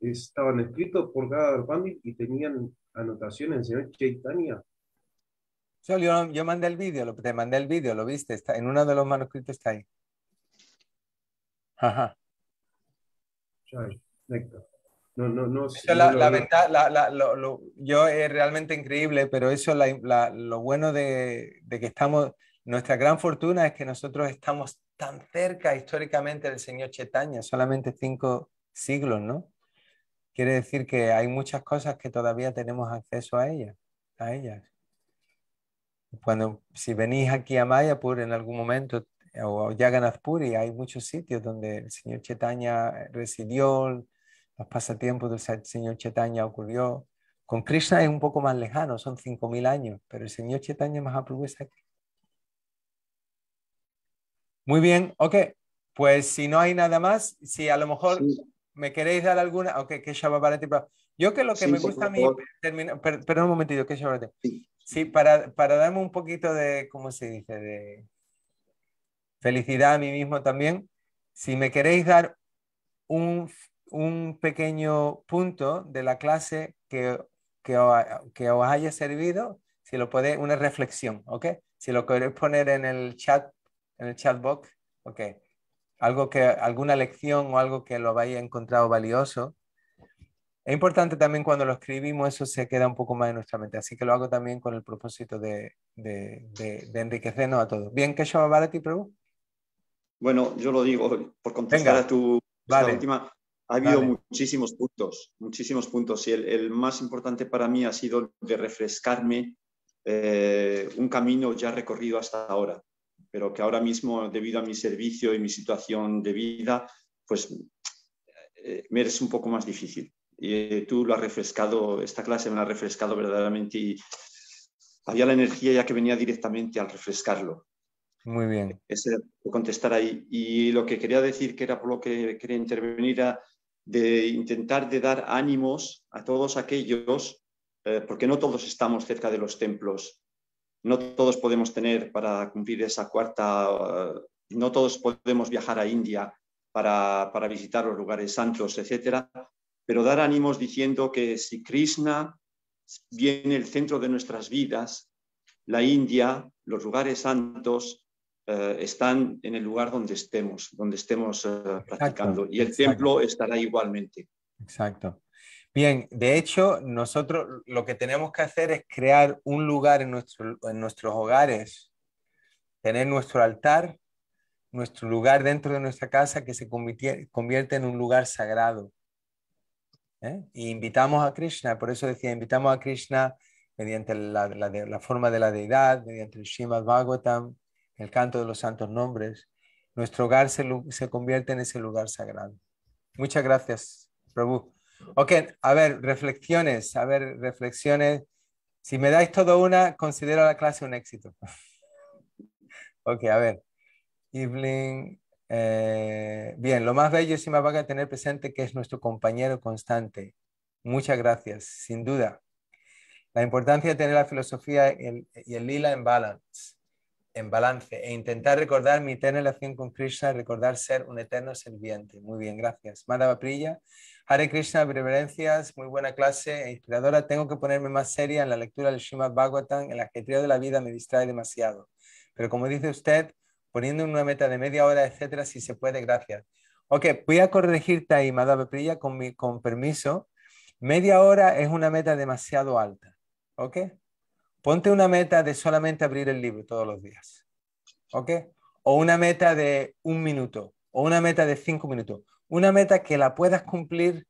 A: Estaban escritos por cada Pandit y tenían anotaciones del señor Chaitanya. Yo, mandé el vídeo, te mandé el vídeo, lo viste, está, en uno de los manuscritos está ahí. Ajá. Ya, no, la, yo es eh, realmente increíble, pero eso lo bueno de, que estamos, nuestra gran fortuna es que nosotros estamos tan cerca históricamente del señor Chetaña, solamente cinco siglos, ¿no? Quiere decir que hay muchas cosas que todavía tenemos acceso a ellas, a ellas. Cuando, si venís aquí a Mayapur en algún momento, o a Puri, hay muchos sitios donde el señor Chetaña residió, los pasatiempos del señor chetaña ocurrió. Con Krishna es un poco más lejano, son 5.000 años, pero el señor chetaña más es aquí. Muy bien, ok. Pues si no hay nada más, si a lo mejor me queréis dar alguna, ok, que para Yo que lo que me gusta a mí, termino, perdón un momentito, que sí. sí, para, para darme un poquito de, ¿cómo se dice? De felicidad a mí mismo también. Si me queréis dar un un pequeño punto de la clase que, que, os haya servido, si lo podéis, una reflexión, ¿ok? Si lo queréis poner en el chat, en el chat box, ¿ok? Algo que, alguna lección o algo que lo haya encontrado valioso. Es importante también cuando lo escribimos, eso se queda un poco más en nuestra mente. Así que lo hago también con el propósito de, de, enriquecernos a todos. Bien, ¿qué lo vale ti,
B: Bueno, yo lo digo por contestar a tu última. Ha habido muchísimos puntos, muchísimos puntos. Y el, más importante para mí ha sido de refrescarme eh, un camino ya recorrido hasta ahora, pero que ahora mismo, debido a mi servicio y mi situación de vida, pues eh, me eres un poco más difícil. Y eh, tú lo has refrescado, esta clase me la ha refrescado verdaderamente y había la energía ya que venía directamente al refrescarlo. Muy bien. Ese contestar ahí. Y lo que quería decir, que era por lo que quería intervenir, era de intentar de dar ánimos a todos aquellos, eh, porque no todos estamos cerca de los templos, no todos podemos tener para cumplir esa cuarta, eh, no todos podemos viajar a India para, para visitar los lugares santos, etc. Pero dar ánimos diciendo que si Krishna viene el centro de nuestras vidas, la India, los lugares santos, eh, están en el lugar donde estemos, donde estemos eh, practicando. y el templo estará igualmente.
A: Exacto. Bien, de hecho, nosotros
B: lo que tenemos
A: que hacer es crear un lugar en, nuestro, en nuestros hogares, tener nuestro altar, nuestro lugar dentro de nuestra casa que se convierte en un lugar sagrado. ¿eh? Y invitamos a Krishna, por eso decía, invitamos a Krishna mediante la, forma de la deidad, mediante el shiva Bhagavatam, el canto de los santos nombres, nuestro hogar se, convierte en ese lugar sagrado. Muchas gracias, Prabhu. Ok, a ver, reflexiones, a ver, reflexiones. Si me dais todo una, considero la clase un éxito. <laughs> ok, a ver. Evelyn, eh, bien, lo más bello es si me van a tener presente que es nuestro compañero constante. Muchas gracias, sin duda. La importancia de tener la filosofía y el lila en balance en balance e intentar recordar mi eterna relación con Krishna, recordar ser un eterno serviente. Muy bien, gracias. Madhava Priya, Hare Krishna, reverencias, muy buena clase e inspiradora. Tengo que ponerme más seria en la lectura del Srimad Bhagavatam, el arquetriado de la vida me distrae demasiado. Pero como dice usted, poniendo una meta de media hora, etcétera, si se puede, gracias. Ok, voy a corregirte ahí, Madhava Priya, con, mi, con permiso. Media hora es una meta demasiado alta. ¿Ok? ponte una meta de solamente abrir el libro todos los días. ¿Ok? O una meta de un minuto, o una meta de cinco minutos. Una meta que la puedas cumplir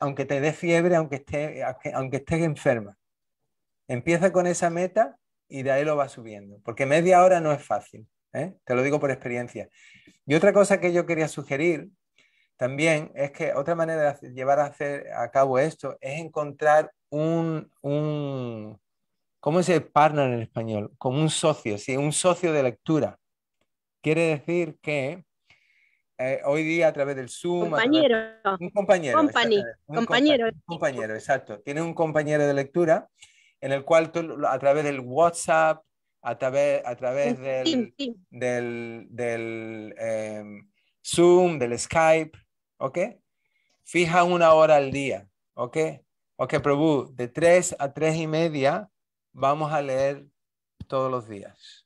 A: aunque te dé fiebre, aunque, esté, aunque estés enferma. Empieza con esa meta y de ahí lo vas subiendo. Porque media hora no es fácil. ¿eh? Te lo digo por experiencia. Y otra cosa que yo quería sugerir también es que otra manera de llevar a, a cabo esto es encontrar un ¿Cómo es el partner en español? Como un socio, sí, un socio de lectura. Quiere decir que eh, hoy día a través del Zoom. un compañero. un compañero. compañero, exacto. Tiene un compañero de lectura en el cual a través del WhatsApp, a través, a través del, em, Zoom, del Skype, ¿ok? Fija una hora al día, ¿ok? Ok, Prabhu, de tres a tres y media vamos a leer todos los días.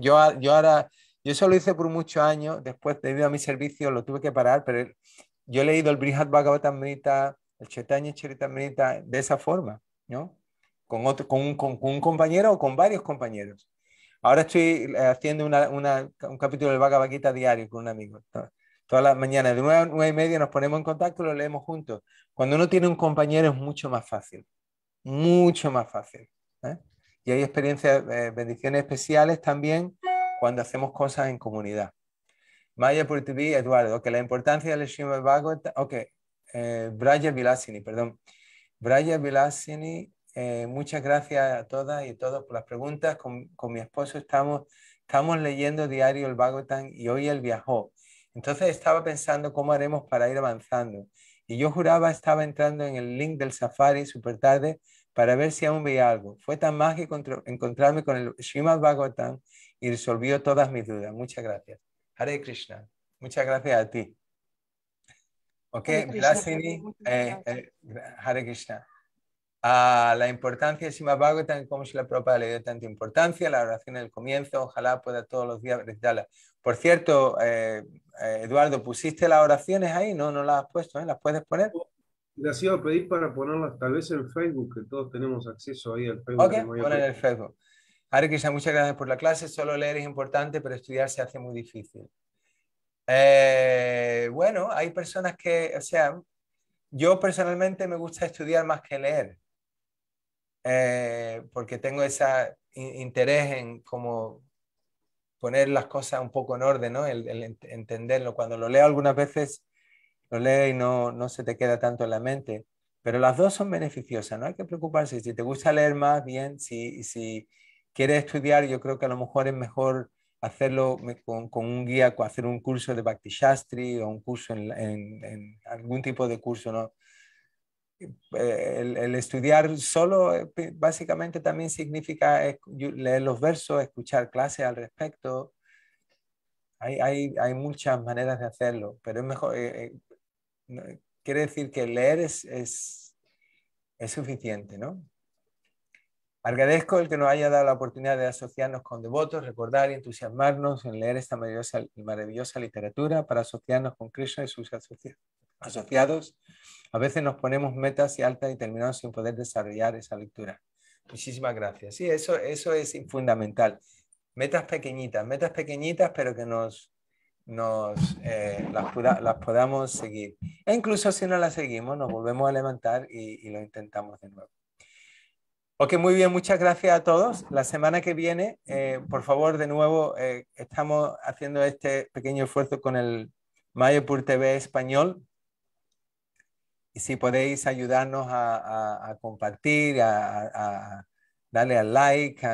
A: Yo, yo ahora, yo eso lo hice por muchos años, después debido a mi servicio lo tuve que parar, pero yo he leído el Brihad Bhagavatamrita, el Chaitanya Charitamrita de esa forma, ¿no? Con, con, un, compañero o con varios compañeros. Ahora estoy eh, haciendo una, una, un capítulo del Bhagavad Gita diario con un amigo. Todas las mañanas, de nueve a nueve y media, nos ponemos en contacto y lo leemos juntos. Cuando uno tiene un compañero es mucho más fácil. Mucho más fácil. ¿eh? Y hay experiencias, eh, bendiciones especiales también cuando hacemos cosas en comunidad. Maya TV, Eduardo, que la importancia del Shiva Bhagavatam, ok, eh, Braya Vilasini, perdón. Braya Vilasini, eh, muchas gracias a todas y todos por las preguntas. Con, mi esposo estamos, estamos leyendo diario el Bhagavatam y hoy él viajó. Entonces estaba pensando cómo haremos para ir avanzando. Y yo juraba, estaba entrando en el link del Safari super tarde para ver si aún veía algo. Fue tan mágico encontrarme con el Srimad Bhagavatam y resolvió todas mis dudas. Muchas gracias. Hare Krishna. Muchas gracias a ti. Ok, Blasini, Hare Krishna. Eh, eh, ah, la importancia de Srimad Bhagavatam, como si la propia le dio tanta importancia, la oración del comienzo, ojalá pueda todos los días recitarla. Por cierto, eh, Eduardo, ¿pusiste las oraciones ahí? No, no las has puesto, ¿eh? ¿las puedes poner? Las iba a pedir para ponerlas tal vez en Facebook, que todos tenemos acceso ahí al Facebook. Ok, poner en el Facebook. Ari, muchas gracias por la clase. Solo leer es importante, pero estudiar se hace muy difícil. Eh, bueno, hay personas que, o sea, yo personalmente me gusta estudiar más que leer, eh, porque tengo ese interés en como poner las cosas un poco en orden, ¿no? el entenderlo. Cuando lo leo algunas veces lo lees y no, se te queda tanto en la mente. Pero las dos son beneficiosas, no hay que preocuparse. Si te gusta leer más, bien. Si, si quieres estudiar, yo creo que a lo mejor es mejor hacerlo con, un guía, hacer un curso de Bhakti Shastri o un curso en, algún tipo de curso, ¿no? Eh, el, estudiar solo eh, básicamente también significa leer los versos, escuchar clases al respecto. Hay, hay, muchas maneras de hacerlo, pero es mejor, eh, quiere decir que leer es, suficiente, ¿no? Agradezco el que nos haya dado la oportunidad de asociarnos con devotos, recordar y entusiasmarnos en leer esta maravillosa, maravillosa literatura para asociarnos con Krishna y sus asociados. A veces nos ponemos metas y altas y terminamos sin poder desarrollar esa lectura. Muchísimas gracias. Sí, eso, eso es fundamental. Metas pequeñitas, metas pequeñitas, pero que nos, nos, eh, las, podamos seguir. E incluso si no las seguimos, nos volvemos a levantar y, lo intentamos de nuevo. Ok, muy bien, muchas gracias a todos. La semana que viene, eh, por favor, de nuevo, eh, estamos haciendo este pequeño esfuerzo con el Mayapur TV español. Y si podéis ayudarnos a, compartir, a, darle al like,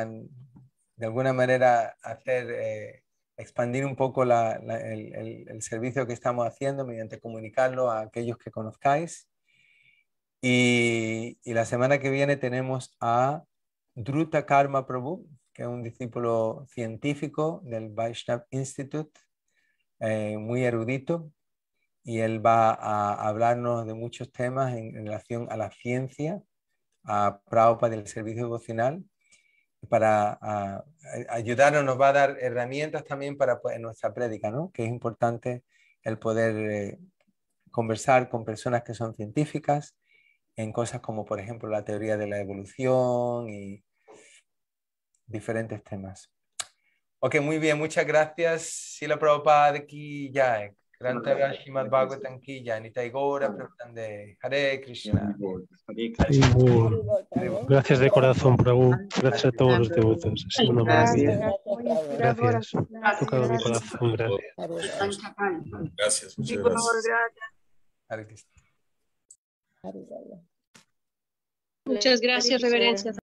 A: de alguna manera hacer expandir un poco el, servicio que estamos haciendo mediante comunicarlo a aquellos que conozcáis. Y, la semana que viene tenemos a Druta Karma Prabhu, que es un discípulo científico del Vaishnav Institute, eh, muy erudito, y él va a hablarnos de muchos temas en, relación a la ciencia, a Prabhupada del servicio emocional para ah, eh, ayudarnos, nos va a dar herramientas también para nuestra prédica, que es importante el poder eh, conversar con personas que son científicas en cosas como, por ejemplo, la teoría de la evolución y diferentes temas. Ok, muy bien, muchas gracias. Sila Prabhupada, aquí ya. Eh. Grantara Shimad Bhagavatam ki Janita Igora, de Hare Krishna. Gracias
B: de corazón, Prabhu. Gracias a todos los devotos. Es una maravilla. Gracias. Ha tocado mi corazón. Gracias. Gracias. Muchas gracias. Muchas gracias, reverencias.